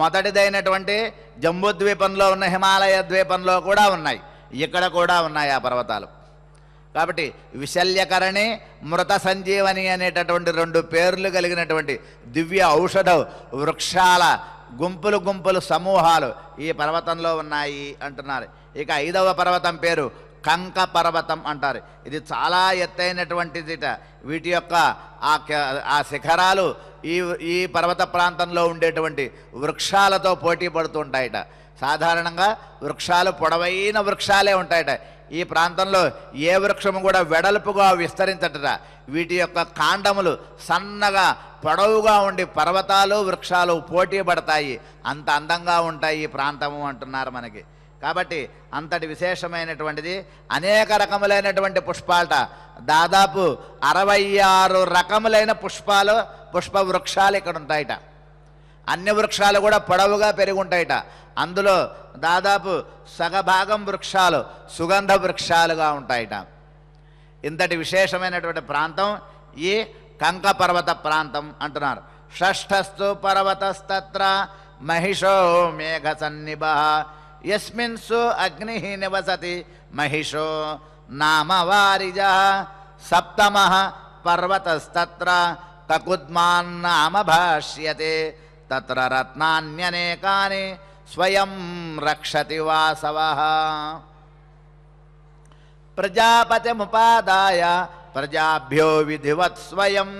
మొదటిదైనటువంటి జంబుద్వీపంలో ఉన్న హిమాలయ ద్వీపంలో కూడా ఉన్నాయి ఇక్కడ కూడా ఉన్నాయి ఆ పర్వతాలు కాబట్టి విశల్యకరణి మృత సంజీవని అనేటటువంటి రెండు పేర్లు కలిగినటువంటి దివ్య ఔషధ వృక్షాల గుంపులు గుంపులు సమూహాలు ఈ పర్వతంలో ఉన్నాయి అంటున్నారు ఇక ఐదవ పర్వతం పేరు కంక పర్వతం అంటారు ఇది చాలా ఎత్తైనటువంటిదిట వీటి యొక్క ఆ ఆ శిఖరాలు ఈ ఈ పర్వత ప్రాంతంలో ఉండేటువంటి వృక్షాలతో పోటీ పడుతుంటాయట సాధారణంగా వృక్షాలు పొడవైన వృక్షాలే ఉంటాయట ఈ ప్రాంతంలో ఏ వృక్షము కూడా వెడల్పుగా విస్తరించట వీటి యొక్క కాండములు సన్నగా పొడవుగా ఉండి పర్వతాలు వృక్షాలు పోటీ పడతాయి అంత అందంగా ఉంటాయి ఈ ప్రాంతము అంటున్నారు మనకి కాబట్టి అంతటి విశేషమైనటువంటిది అనేక రకములైనటువంటి పుష్పాలట దాదాపు అరవై ఆరు రకములైన పుష్పాలు పుష్ప వృక్షాలు ఇక్కడ ఉంటాయట అన్ని వృక్షాలు కూడా పొడవుగా పెరుగుంటాయట అందులో దాదాపు సగభాగం వృక్షాలు సుగంధ వృక్షాలుగా ఉంటాయట ఇంతటి విశేషమైనటువంటి ప్రాంతం ఈ కంక పర్వత ప్రాంతం అంటున్నారు షష్ఠస్థు పర్వతస్తత్ర మహిషో మేఘ సన్నిభ यस्मिन्सु अग्निः निवसति महिषो नाम वारिज सप्तम पर्वतस्तत्र ककुद्मान्नाम भाष्यते तत्र रत्नान्यनेकानि स्वयं रक्षति वासवः प्रजापतिमुपादाय प्रजाभ्यो विधिवत् स्वयम्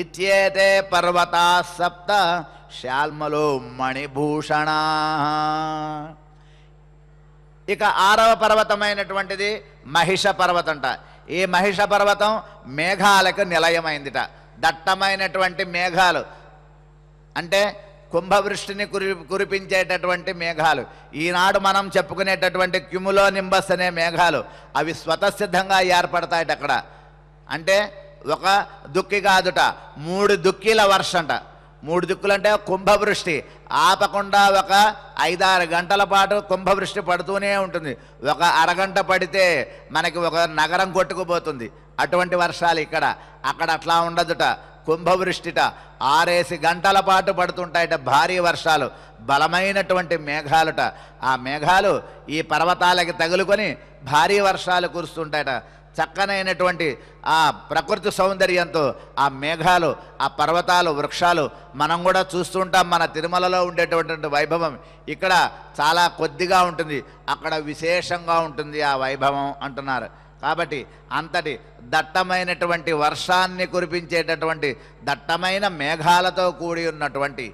इत्येते पर्वताः सप्त శాల్మలో మణిభూషణ ఇక ఆరవ పర్వతమైనటువంటిది మహిష పర్వతంట ఈ మహిష పర్వతం మేఘాలకు నిలయమైందిట దట్టమైనటువంటి మేఘాలు అంటే కుంభవృష్టిని కురి కురిపించేటటువంటి మేఘాలు ఈనాడు మనం చెప్పుకునేటటువంటి క్యుములో నింబస్ అనే మేఘాలు అవి స్వతసిద్ధంగా ఏర్పడతాయట అక్కడ అంటే ఒక దుక్కి కాదుట మూడు దుక్కిల వర్షంట మూడు దిక్కులంటే కుంభవృష్టి ఆపకుండా ఒక ఐదారు గంటల పాటు కుంభవృష్టి పడుతూనే ఉంటుంది ఒక అరగంట పడితే మనకి ఒక నగరం కొట్టుకుపోతుంది అటువంటి వర్షాలు ఇక్కడ అక్కడ అట్లా ఉండదుట కుంభవృష్టిట ఆరేసి గంటల పాటు పడుతుంటాయట భారీ వర్షాలు బలమైనటువంటి మేఘాలుట ఆ మేఘాలు ఈ పర్వతాలకి తగులుకొని భారీ వర్షాలు కురుస్తుంటాయట చక్కనైనటువంటి ఆ ప్రకృతి సౌందర్యంతో ఆ మేఘాలు ఆ పర్వతాలు వృక్షాలు మనం కూడా చూస్తుంటాం మన తిరుమలలో ఉండేటటువంటి వైభవం ఇక్కడ చాలా కొద్దిగా ఉంటుంది అక్కడ విశేషంగా ఉంటుంది ఆ వైభవం అంటున్నారు కాబట్టి అంతటి దట్టమైనటువంటి వర్షాన్ని కురిపించేటటువంటి దట్టమైన మేఘాలతో కూడి ఉన్నటువంటి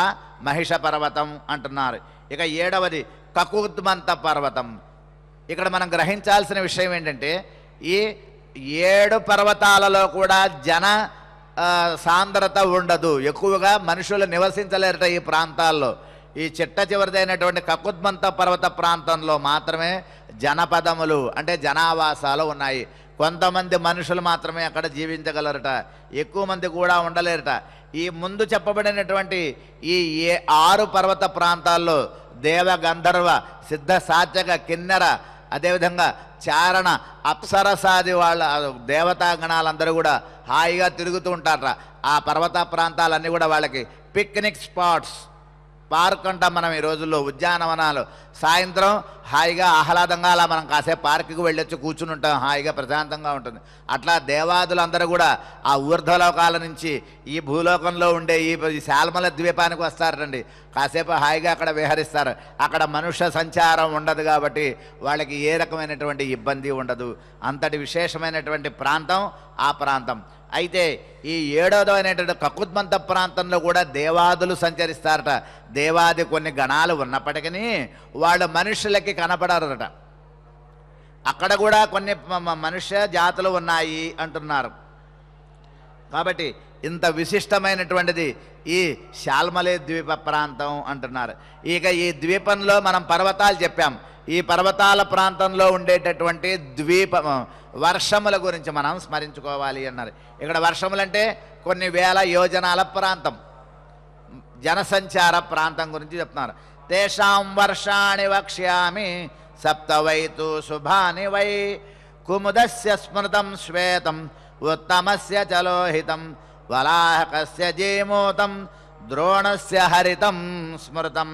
ఆ మహిష పర్వతం అంటున్నారు ఇక ఏడవది కకుద్మంత పర్వతం ఇక్కడ మనం గ్రహించాల్సిన విషయం ఏంటంటే ఈ ఏడు పర్వతాలలో కూడా జన సాంద్రత ఉండదు ఎక్కువగా మనుషులు నివసించలేరట ఈ ప్రాంతాల్లో ఈ చిట్ట చివరిదైనటువంటి కకుద్మంత పర్వత ప్రాంతంలో మాత్రమే జనపదములు అంటే జనావాసాలు ఉన్నాయి కొంతమంది మనుషులు మాత్రమే అక్కడ జీవించగలరట ఎక్కువ మంది కూడా ఉండలేరట ఈ ముందు చెప్పబడినటువంటి ఈ ఏ ఆరు పర్వత ప్రాంతాల్లో దేవ గంధర్వ సిద్ధ సాత్యక కిన్నెర అదేవిధంగా చారణ అప్సరసాది వాళ్ళ దేవతాగణాలందరూ కూడా హాయిగా తిరుగుతూ ఉంటారా ఆ పర్వత ప్రాంతాలన్నీ కూడా వాళ్ళకి పిక్నిక్ స్పాట్స్ పార్క్ మనం ఈ రోజుల్లో ఉద్యానవనాలు సాయంత్రం హాయిగా ఆహ్లాదంగా అలా మనం కాసేపు పార్కుకి వెళ్ళొచ్చు కూర్చుని ఉంటాం హాయిగా ప్రశాంతంగా ఉంటుంది అట్లా దేవాదులందరూ కూడా ఆ ఊర్ధ్వలోకాల నుంచి ఈ భూలోకంలో ఉండే ఈ శాల్మల ద్వీపానికి వస్తారండి కాసేపు హాయిగా అక్కడ విహరిస్తారు అక్కడ మనుష్య సంచారం ఉండదు కాబట్టి వాళ్ళకి ఏ రకమైనటువంటి ఇబ్బంది ఉండదు అంతటి విశేషమైనటువంటి ప్రాంతం ఆ ప్రాంతం అయితే ఈ ఏడోదో అనేటువంటి కకుత్మంత ప్రాంతంలో కూడా దేవాదులు సంచరిస్తారట దేవాది కొన్ని గణాలు ఉన్నప్పటికీ వాళ్ళు మనుషులకి కనపడరట అక్కడ కూడా కొన్ని మనుష్య జాతులు ఉన్నాయి అంటున్నారు కాబట్టి ఇంత విశిష్టమైనటువంటిది ఈ శాల్మలే ద్వీప ప్రాంతం అంటున్నారు ఇక ఈ ద్వీపంలో మనం పర్వతాలు చెప్పాం ఈ పర్వతాల ప్రాంతంలో ఉండేటటువంటి ద్వీపం వర్షముల గురించి మనం స్మరించుకోవాలి అన్నారు ఇక్కడ వర్షములంటే కొన్ని వేల యోజనాల ప్రాంతం జనసంచార ప్రాంతం గురించి చెప్తున్నారు తేషాం వర్షాన్ని వక్ష్యామి సప్తవైతు శుభాని వై కుముదస్య స్మృతం శ్వేతం ఉత్తమస్య చలోహితం వలాహకస్య జీమూతం ద్రోణస్య హరితం స్మృతం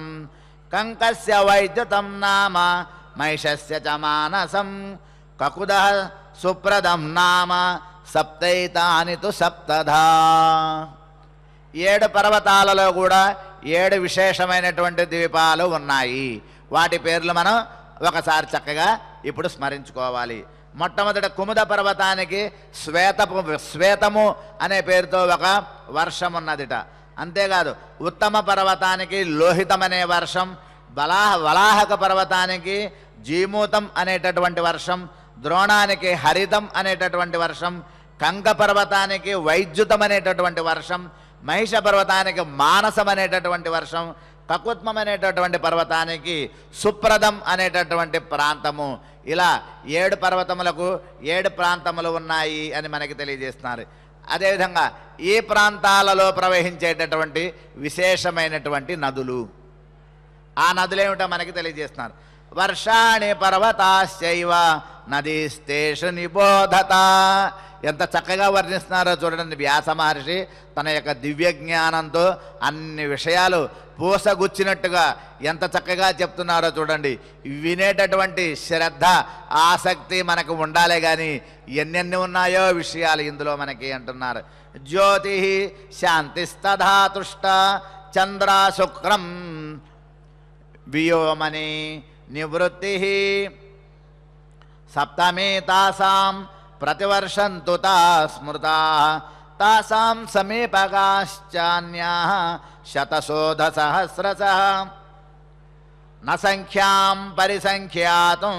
కంకస్య వైద్యుతం నామ మహిషస్య చ మానసం కకుద సుప్రదం నామ సప్తైతాని తు సప్తధా ఏడు పర్వతాలలో కూడా ఏడు విశేషమైనటువంటి ద్వీపాలు ఉన్నాయి వాటి పేర్లు మనం ఒకసారి చక్కగా ఇప్పుడు స్మరించుకోవాలి మొట్టమొదట కుముద పర్వతానికి శ్వేతపు శ్వేతము అనే పేరుతో ఒక వర్షం ఉన్నదిట అంతేకాదు ఉత్తమ పర్వతానికి లోహితం అనే వర్షం బలాహ వలాహక పర్వతానికి జీమూతం అనేటటువంటి వర్షం ద్రోణానికి హరితం అనేటటువంటి వర్షం కంగ పర్వతానికి వైద్యుతం అనేటటువంటి వర్షం మహిష పర్వతానికి మానసం అనేటటువంటి వర్షం కకుత్మం అనేటటువంటి పర్వతానికి సుప్రదం అనేటటువంటి ప్రాంతము ఇలా ఏడు పర్వతములకు ఏడు ప్రాంతములు ఉన్నాయి అని మనకి తెలియజేస్తున్నారు అదేవిధంగా ఈ ప్రాంతాలలో ప్రవహించేటటువంటి విశేషమైనటువంటి నదులు ఆ నదులేమిటో మనకి తెలియజేస్తున్నారు వర్షాణి పర్వతాశైవ నాది స్టేష నిబోధత ఎంత చక్కగా వర్ణిస్తున్నారు చూడండి వ్యాస మహర్షి తన ఒక దివ్య జ్ఞానంతో అన్ని విషయాలు పోస గుచ్చినట్టుగా ఎంత చక్కగా చెప్తున్నారు చూడండి వినేటటువంటి శ్రద్ధ ఆసక్తి మనకు ఉండాలే గానీ ఎన్నెన్న ఉన్నాయి ఆ విషయాలు ఇందులో మనకి అంటున్నారు జోతిహి శాంతిస్తదా తృష్ట చంద్ర శుక్రం వియోమనే నివృతిహి సప్తమే తాసాం ప్రతివర్షంతు తా స్మృతా తాసాం సమీపగాశ్చాన్యా శతశోధ సహస్రస నంఖ్యాం పరిసంఖ్యాతం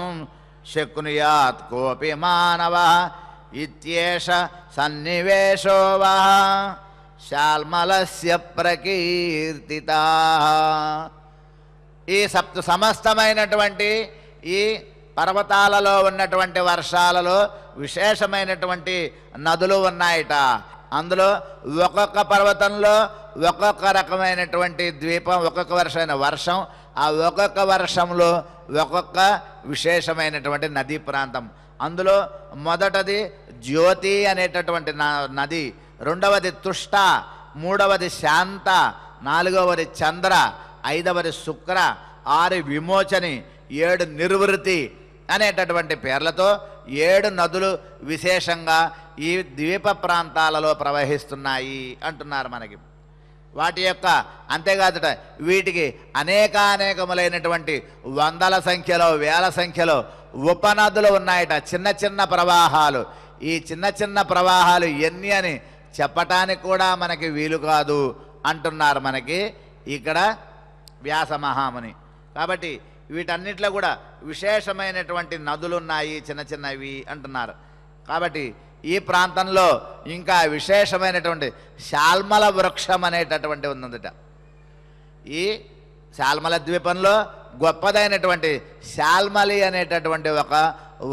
శక్నుయాత్ కోపి మానవ ఇష సన్నివేశో వా శాల్మలస్య ప్రకీర్తి ఈ సప్త సమస్తమైనటువంటి ఈ పర్వతాలలో ఉన్నటువంటి వర్షాలలో విశేషమైనటువంటి నదులు ఉన్నాయట అందులో ఒక్కొక్క పర్వతంలో ఒక్కొక్క రకమైనటువంటి ద్వీపం ఒక్కొక్క వర్షమైన వర్షం ఆ ఒక్కొక్క వర్షంలో ఒక్కొక్క విశేషమైనటువంటి నదీ ప్రాంతం అందులో మొదటది జ్యోతి అనేటటువంటి నది రెండవది తుష్ట మూడవది శాంత నాలుగవది చంద్ర ఐదవది శుక్ర ఆరు విమోచని ఏడు నిర్వృతి అనేటటువంటి పేర్లతో ఏడు నదులు విశేషంగా ఈ ద్వీప ప్రాంతాలలో ప్రవహిస్తున్నాయి అంటున్నారు మనకి వాటి యొక్క అంతేకాదుట వీటికి అనేకానేకములైనటువంటి వందల సంఖ్యలో వేల సంఖ్యలో ఉపనదులు ఉన్నాయట చిన్న చిన్న ప్రవాహాలు ఈ చిన్న చిన్న ప్రవాహాలు ఎన్ని అని చెప్పటానికి కూడా మనకి వీలు కాదు అంటున్నారు మనకి ఇక్కడ వ్యాస మహాముని కాబట్టి వీటన్నిట్లో కూడా విశేషమైనటువంటి నదులున్నాయి చిన్న చిన్నవి అంటున్నారు కాబట్టి ఈ ప్రాంతంలో ఇంకా విశేషమైనటువంటి శాల్మల వృక్షం అనేటటువంటి ఉందట ఈ శాల్మల ద్వీపంలో గొప్పదైనటువంటి శాల్మలి అనేటటువంటి ఒక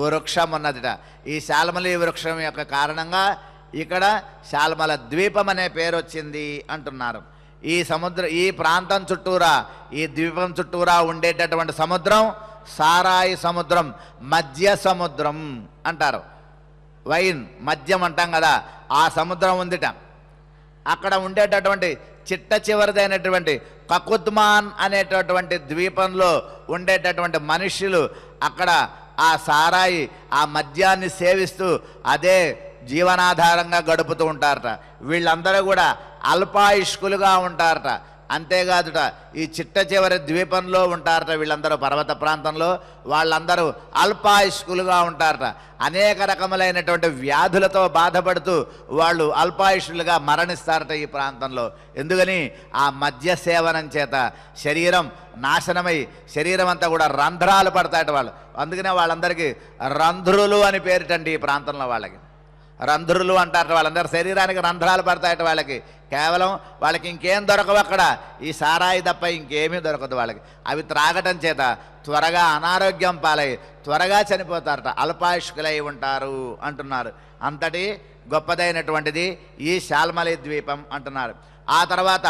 వృక్షం ఉన్నదిట ఈ శాల్మలి వృక్షం యొక్క కారణంగా ఇక్కడ శాల్మల ద్వీపం అనే పేరు వచ్చింది అంటున్నారు ఈ సముద్రం ఈ ప్రాంతం చుట్టూరా ఈ ద్వీపం చుట్టూరా ఉండేటటువంటి సముద్రం సారాయ సముద్రం మధ్య సముద్రం అంటారొ వైన్ మధ్యం అంటం కదా ఆ సముద్రం ఉండట అక్కడ ఉండేటటువంటి చిట్టచివరదైనటటువంటి కకొద్మాన్ అనేటటువంటి ద్వీపంలో ఉండేటటువంటి మనుషులు అక్కడ ఆ సారాయ ఆ మధ్యాని సేవిస్తూ అదే జీవనాధారంగా గడుపుతూ ఉంటారట వీళ్ళందరూ కూడా అల్పాయుష్కులుగా ఉంటారట అంతేకాదుట ఈ చిట్ట చివరి ద్వీపంలో ఉంటారట వీళ్ళందరూ పర్వత ప్రాంతంలో వాళ్ళందరూ అల్పాయుష్కులుగా ఉంటారట అనేక రకములైనటువంటి వ్యాధులతో బాధపడుతూ వాళ్ళు అల్పాయుషులుగా మరణిస్తారట ఈ ప్రాంతంలో ఎందుకని ఆ మద్య సేవనం చేత శరీరం నాశనమై శరీరం అంతా కూడా రంధ్రాలు పడతాయట వాళ్ళు అందుకనే వాళ్ళందరికీ రంధ్రులు అని పేరుటండి ఈ ప్రాంతంలో వాళ్ళకి రంధ్రులు అంటారు వాళ్ళందరూ శరీరానికి రంధ్రాలు పడతాయట వాళ్ళకి కేవలం వాళ్ళకి ఇంకేం దొరకవు అక్కడ ఈ సారాయి తప్ప ఇంకేమీ దొరకదు వాళ్ళకి అవి త్రాగటం చేత త్వరగా అనారోగ్యం పాలై త్వరగా చనిపోతారట అల్పాయుష్కులై ఉంటారు అంటున్నారు అంతటి గొప్పదైనటువంటిది ఈ శాల్మలి ద్వీపం అంటున్నారు ఆ తర్వాత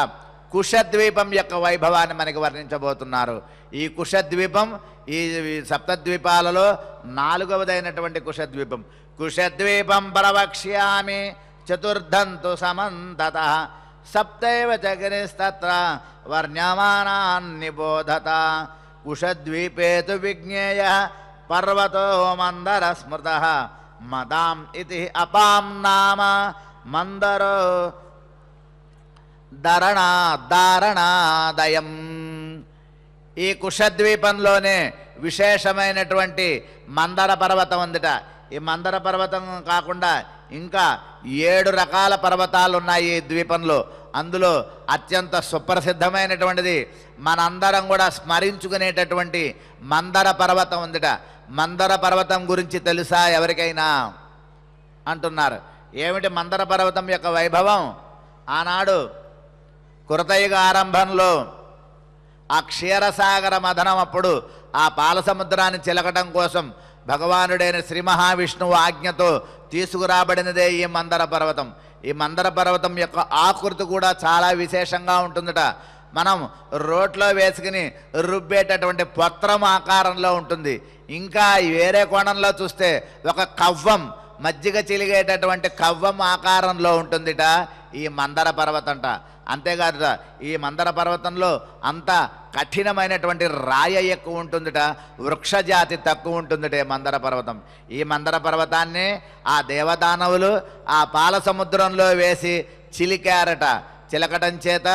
కుషద్వీపం యొక్క వైభవాన్ని మనకి వర్ణించబోతున్నారు ఈ కుషద్వీపం ఈ సప్తద్వీపాలలో నాలుగవదైనటువంటి కుషద్వీపం కుశద్వీపం ప్రవక్ష్యామి చతుర్ధంతు సమంతత సప్తైవ చగిరిస్తత్ర వర్ణ్యమానాన్నిబోధత కుశద్వీపే తు విజ్ఞేయ పర్వతో స్మృత మదాం ఇది అపాం నామ మందరో ధరణాధారణాదయం ఈ కుశద్వీపంలోనే విశేషమైనటువంటి మందర పర్వతం ఉందిట ఈ మందర పర్వతం కాకుండా ఇంకా ఏడు రకాల పర్వతాలు ఉన్నాయి ఈ ద్వీపంలో అందులో అత్యంత సుప్రసిద్ధమైనటువంటిది మనందరం కూడా స్మరించుకునేటటువంటి మందర పర్వతం ఉందిట మందర పర్వతం గురించి తెలుసా ఎవరికైనా అంటున్నారు ఏమిటి మందర పర్వతం యొక్క వైభవం ఆనాడు కురతయుగ ఆరంభంలో ఆ క్షీరసాగర మథనం అప్పుడు ఆ పాలసముద్రాన్ని చిలకటం కోసం భగవానుడైన శ్రీ మహావిష్ణువు ఆజ్ఞతో తీసుకురాబడినదే ఈ మందర పర్వతం ఈ మందర పర్వతం యొక్క ఆకృతి కూడా చాలా విశేషంగా ఉంటుందట మనం రోట్లో వేసుకుని రుబ్బేటటువంటి పత్రం ఆకారంలో ఉంటుంది ఇంకా వేరే కోణంలో చూస్తే ఒక కవ్వం మజ్జిగ చిలిగేటటువంటి కవ్వం ఆకారంలో ఉంటుందిట ఈ మందర పర్వతం అంట అంతేకాదు ఈ మందర పర్వతంలో అంత కఠినమైనటువంటి రాయ ఎక్కువ ఉంటుందిట వృక్షజాతి తక్కువ ఉంటుందిట ఈ మందర పర్వతం ఈ మందర పర్వతాన్ని ఆ దేవదానవులు ఆ పాల సముద్రంలో వేసి చిలికారట చిలకటం చేత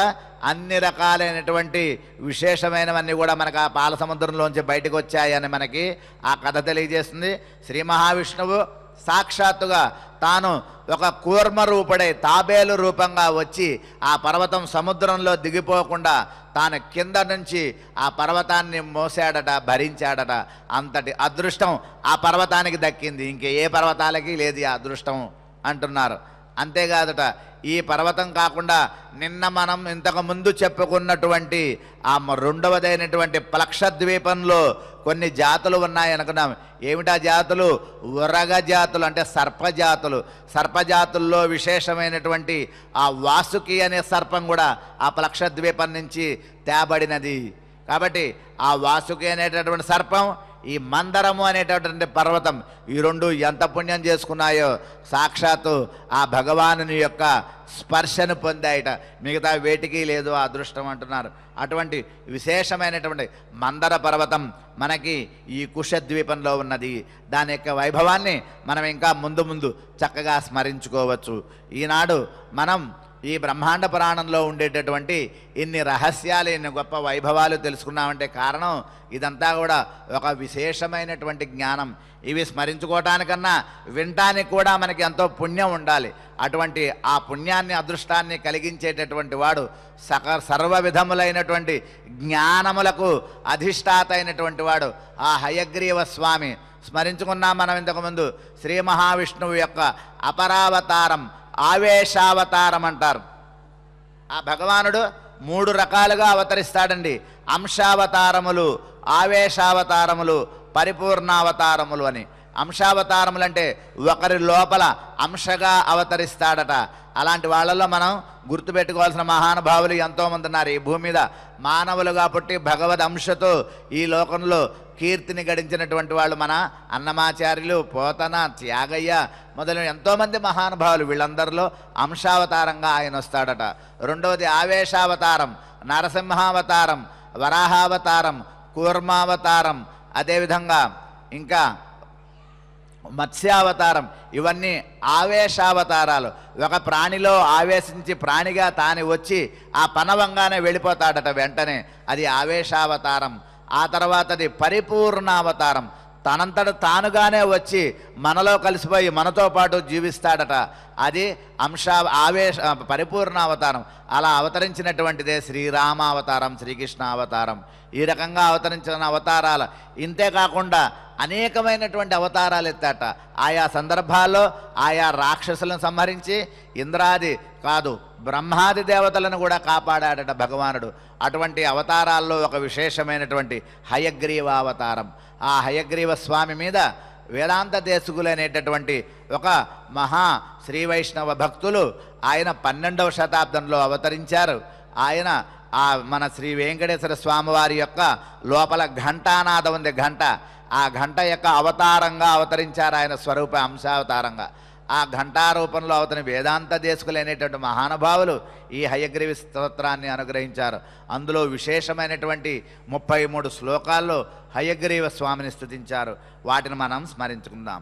అన్ని రకాలైనటువంటి విశేషమైనవన్నీ కూడా మనకు ఆ పాల సముద్రంలోంచి బయటకు వచ్చాయని మనకి ఆ కథ తెలియజేస్తుంది శ్రీ మహావిష్ణువు సాక్షాత్తుగా తాను ఒక కూర్మ రూపుడై తాబేలు రూపంగా వచ్చి ఆ పర్వతం సముద్రంలో దిగిపోకుండా తాను కింద నుంచి ఆ పర్వతాన్ని మోసాడట భరించాడట అంతటి అదృష్టం ఆ పర్వతానికి దక్కింది ఇంకే ఏ పర్వతాలకి లేదు ఆ అదృష్టం అంటున్నారు అంతేకాదట ఈ పర్వతం కాకుండా నిన్న మనం ఇంతకుముందు చెప్పుకున్నటువంటి ఆ రెండవదైనటువంటి ద్వీపంలో కొన్ని జాతులు ఉన్నాయనుకున్నాం ఏమిటా జాతులు ఉరగ జాతులు అంటే సర్పజాతులు సర్పజాతుల్లో విశేషమైనటువంటి ఆ వాసుకి అనే సర్పం కూడా ఆ ద్వీపం నుంచి తేబడినది కాబట్టి ఆ వాసుకి అనేటటువంటి సర్పం ఈ మందరము అనేటటువంటి పర్వతం ఈ రెండు ఎంత పుణ్యం చేసుకున్నాయో సాక్షాత్తు ఆ భగవాను యొక్క స్పర్శను పొందాయట మిగతా వేటికి లేదు అదృష్టం అంటున్నారు అటువంటి విశేషమైనటువంటి మందర పర్వతం మనకి ఈ కుషద్వీపంలో ఉన్నది దాని యొక్క వైభవాన్ని మనం ఇంకా ముందు ముందు చక్కగా స్మరించుకోవచ్చు ఈనాడు మనం ఈ బ్రహ్మాండ పురాణంలో ఉండేటటువంటి ఇన్ని రహస్యాలు ఇన్ని గొప్ప వైభవాలు తెలుసుకున్నామంటే కారణం ఇదంతా కూడా ఒక విశేషమైనటువంటి జ్ఞానం ఇవి స్మరించుకోవటానికన్నా వినటానికి కూడా మనకి ఎంతో పుణ్యం ఉండాలి అటువంటి ఆ పుణ్యాన్ని అదృష్టాన్ని కలిగించేటటువంటి వాడు సక సర్వ విధములైనటువంటి జ్ఞానములకు అధిష్టాత అయినటువంటి వాడు ఆ హయగ్రీవ స్వామి స్మరించుకున్నాం మనం ఇంతకుముందు శ్రీ మహావిష్ణువు యొక్క అపరావతారం ఆవేశావతారం అంటారు ఆ భగవానుడు మూడు రకాలుగా అవతరిస్తాడండి అంశావతారములు ఆవేశావతారములు పరిపూర్ణావతారములు అని అంశావతారములంటే ఒకరి లోపల అంశగా అవతరిస్తాడట అలాంటి వాళ్ళల్లో మనం గుర్తుపెట్టుకోవాల్సిన మహానుభావులు ఎంతోమంది ఉన్నారు ఈ భూమి మీద మానవులుగా పుట్టి భగవద్ అంశతో ఈ లోకంలో కీర్తిని గడించినటువంటి వాళ్ళు మన అన్నమాచార్యులు పోతన త్యాగయ్య మొదలైన ఎంతోమంది మహానుభావులు వీళ్ళందరిలో అంశావతారంగా ఆయన వస్తాడట రెండవది ఆవేశావతారం నరసింహావతారం వరాహావతారం కూర్మావతారం అదేవిధంగా ఇంకా మత్స్యావతారం ఇవన్నీ ఆవేశావతారాలు ఒక ప్రాణిలో ఆవేశించి ప్రాణిగా తాను వచ్చి ఆ పనవంగానే వెళ్ళిపోతాడట వెంటనే అది ఆవేశావతారం ఆ తర్వాతది పరిపూర్ణావతారం తనంతట తానుగానే వచ్చి మనలో కలిసిపోయి మనతో పాటు జీవిస్తాడట అది అంశ ఆవేశ పరిపూర్ణ అవతారం అలా అవతరించినటువంటిదే శ్రీరామ అవతారం శ్రీకృష్ణ అవతారం ఈ రకంగా అవతరించిన అవతారాలు ఇంతేకాకుండా అనేకమైనటువంటి అవతారాలు ఎత్తాట ఆయా సందర్భాల్లో ఆయా రాక్షసులను సంహరించి ఇంద్రాది కాదు బ్రహ్మాది దేవతలను కూడా కాపాడాడట భగవానుడు అటువంటి అవతారాల్లో ఒక విశేషమైనటువంటి హయగ్రీవ అవతారం ఆ హయగ్రీవ స్వామి మీద వేదాంత దేశకులు అనేటటువంటి ఒక మహా శ్రీ వైష్ణవ భక్తులు ఆయన పన్నెండవ శతాబ్దంలో అవతరించారు ఆయన ఆ మన శ్రీ వెంకటేశ్వర స్వామివారి యొక్క లోపల ఘంటానాదం ఉంది ఘంట ఆ ఘంట యొక్క అవతారంగా అవతరించారు ఆయన స్వరూప అంశావతారంగా ఆ ఘంటారూపంలో అవతని వేదాంత దేశకులైనటువంటి మహానుభావులు ఈ హయగ్రీవి స్తోత్రాన్ని అనుగ్రహించారు అందులో విశేషమైనటువంటి ముప్పై మూడు శ్లోకాల్లో హయగ్రీవ స్వామిని స్థుతించారు వాటిని మనం స్మరించుకుందాం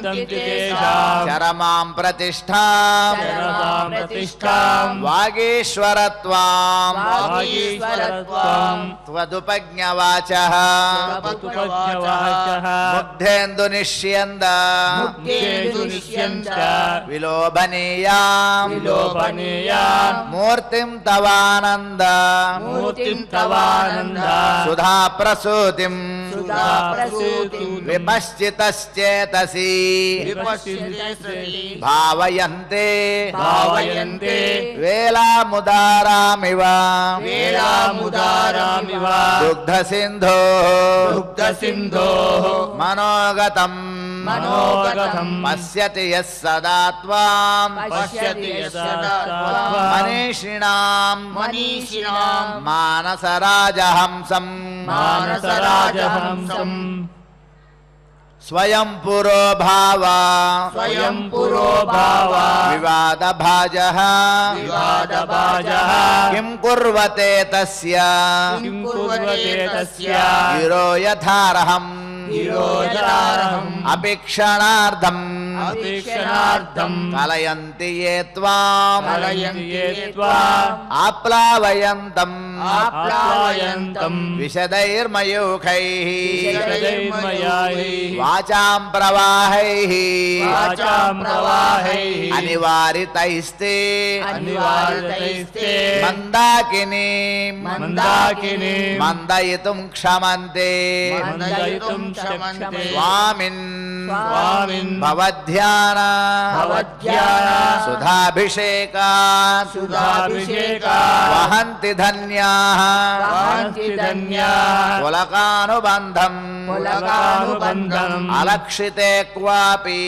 चरमां प्रतिष्ठां प्रतिष्ठां वागीश्वरत्वां वागीश्वरत्वां त्वदुपज्ञवाचः मुग्धेन्दुनिष्यन्द विलोभनीया विलोभनीयां तवानंद मूर्तिं तवानन्द सुधा प्रसूतिं सुधा प्रसूतिं विपश्चितश्चेतसी भावयन्ते भावयन्ते वेलामुदारामिव वेलामुदारामिव दुग्धसिन्धो दुग्धसिन्धोः मनोगतम् पश्यति यः सदा त्वाम् पश्यति यः मनीषिणाम् मनीषिणाम् मानसराजहंसम् मानसराजहंसम् स्वयं पुरो पुरो पुरोभाव विवादभाजः विवादभाजः किं कुर्वते तस्य तस्य विरोयता अपि क्षणार्धम् अभीक्षणार्थम् कलयन्ति ये त्वाम् कलयन्ति ये त्वाम् आप्लावयन्तम् आप्लावयन्तम् विशदैर्मयूखैः विशदैर्मयायैः प्रवाहैः अनिवारितैस्ते अनिवारितैस्ते मन्दाकिनीम् क्षमन्ते स्वामिन् स्वामिन् भवध्यान भवध्यान सुधाभिषेका सुधाभिषेका वहन्ति धन्या वहन्ति धन्या पुलकानुबन्धम् पुलकानुबन्धम् अलक्षिते क्वापि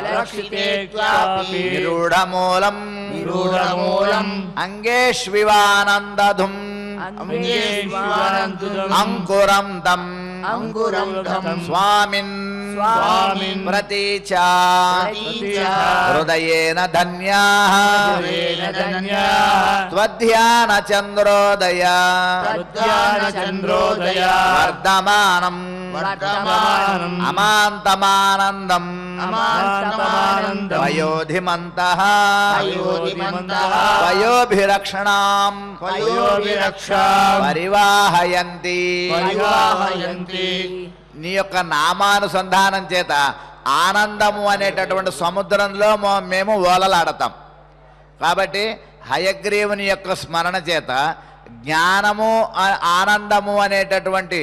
अलक्षिते क्वापि अङ्गेष्विवानन्दधुम् स्वामिन् स्वामी प्रतीचा हृदय हृदयेन धन्याः त्वध्यानचन्द्रोदय वर्धमानम् अमान्तमानन्दम् నీ యొక్క నామానుసంధానం చేత ఆనందము అనేటటువంటి సముద్రంలో మేము ఓలలాడతాం కాబట్టి హయగ్రీవుని యొక్క స్మరణ చేత జ్ఞానము ఆనందము అనేటటువంటి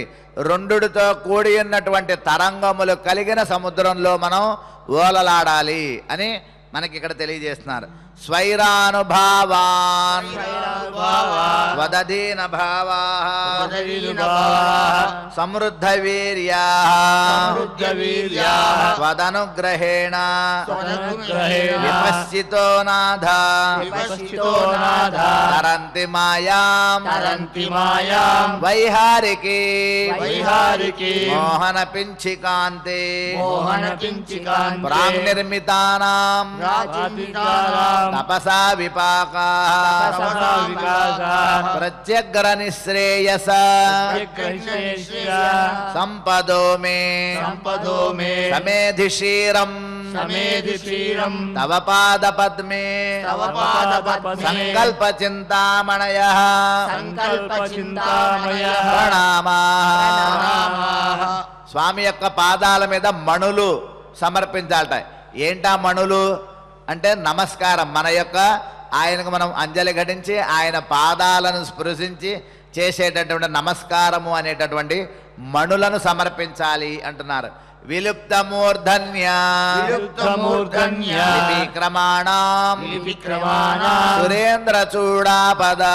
రెండుతో కూడి ఉన్నటువంటి తరంగములు కలిగిన సముద్రంలో మనం ఓలలాడాలి అని మనకి ఇక్కడ తెలియజేస్తున్నారు स्वैरानुभावान् वदधीन भावाः समृद्धवीर्याः त्वदनुग्रहेण विपश्चितो नाथ तरन्ति मायाम् वैहारिके తపసా విపాకా ప్రత్యగ్ర నిశ్రేయస సంపదో మే సంపదో మే సమేధి క్షీరం సంకల్ప చింతామణయ तव पाद స్వామి యొక్క పాదాల మీద మణులు సమర్పించాలట ఏంటా మణులు అంటే నమస్కారం మన యొక్క ఆయనకు మనం అంజలి ఘటించి ఆయన పాదాలను స్పృశించి చేసేటటువంటి నమస్కారము అనేటటువంటి మణులను సమర్పించాలి అంటున్నారు विलुप्त विलुप्तमूर्धन्या विक्रमाणाम् विक्रमाणाम् सुरेन्द्रचूडापदा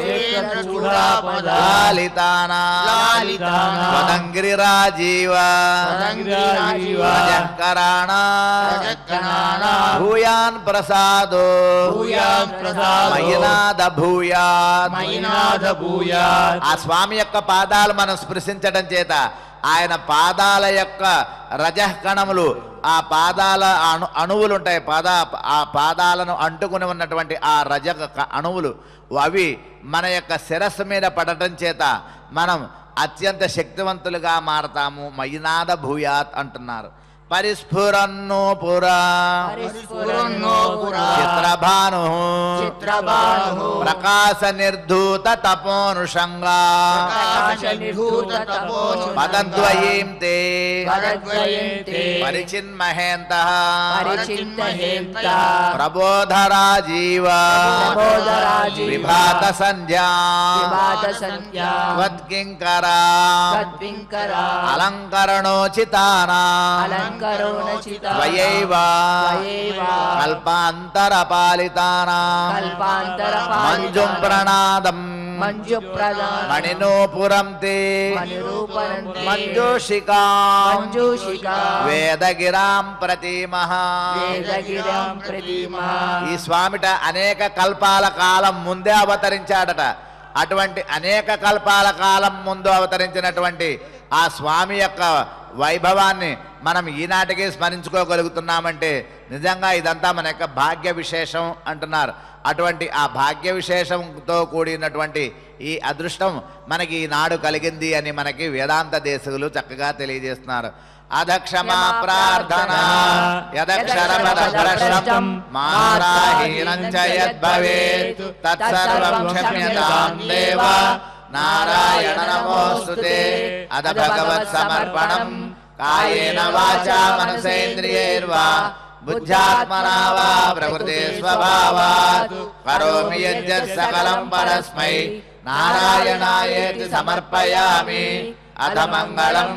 सुरेन्द्रचूडापदा लालितानाम् लालितानाम् पदङ्गिरिराजीवा पदङ्गिरिराजीवा मयिनाद मयिनाद ఆయన పాదాల యొక్క రజకణములు ఆ పాదాల అణు అణువులు ఉంటాయి పాద ఆ పాదాలను అంటుకుని ఉన్నటువంటి ఆ రజ అణువులు అవి మన యొక్క శిరస్సు మీద పడటం చేత మనం అత్యంత శక్తివంతులుగా మారతాము మైనాద భూయాత్ అంటున్నారు परिस्फुरन्नो पुरा परिस्फुरन्नो पुरा चित्रभानुः चित्रभानुः प्रकाशनिर्धूत तपोनुषङ्गा प्रकाशनिर्धूत तपोनुषङ्गा ते पदद्वयीं ते परिचिन्महेन्तः परिचिन्महेन्तः प्रबोधराजीव विभात सन्ध्या विभात మంజుం ప్రణాదం మంజు మణినూపురం తే మంజూషికా మంజూషికా వేదగిరాం ప్రతిమహ వేదగిరాం ఈ స్వామిట అనేక కల్పాల కాలం ముందే అవతరించాడట అటువంటి అనేక కల్పాల కాలం ముందు అవతరించినటువంటి ఆ స్వామి యొక్క వైభవాన్ని మనం ఈనాటికే స్మరించుకోగలుగుతున్నామంటే నిజంగా ఇదంతా మన యొక్క భాగ్య విశేషం అంటున్నారు అటువంటి ఆ భాగ్య విశేషంతో కూడినటువంటి ఈ అదృష్టం మనకి ఈనాడు కలిగింది అని మనకి వేదాంత దేశకులు చక్కగా తెలియజేస్తున్నారు అధక్షమా ప్రార్థన नारायण नमोऽस्तु अथ भगवत्समर्पणम् कायेन वाचा मनसेन्द्रियैर्वा बुद्ध्यात्मना वा प्रभृते स्वभावात् करोमि यज्जर् सकलम् परस्मै नारायणायेति समर्पयामि अथ मङ्गलम्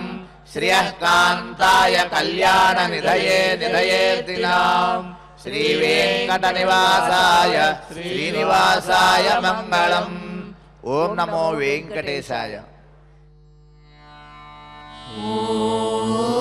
कान्ताय कल्याणनिधये दिनाम् श्रीवेङ्कटनिवासाय श्रीनिवासाय मङ्गलम् ఓం నమో వెంకటేశాయ ఓ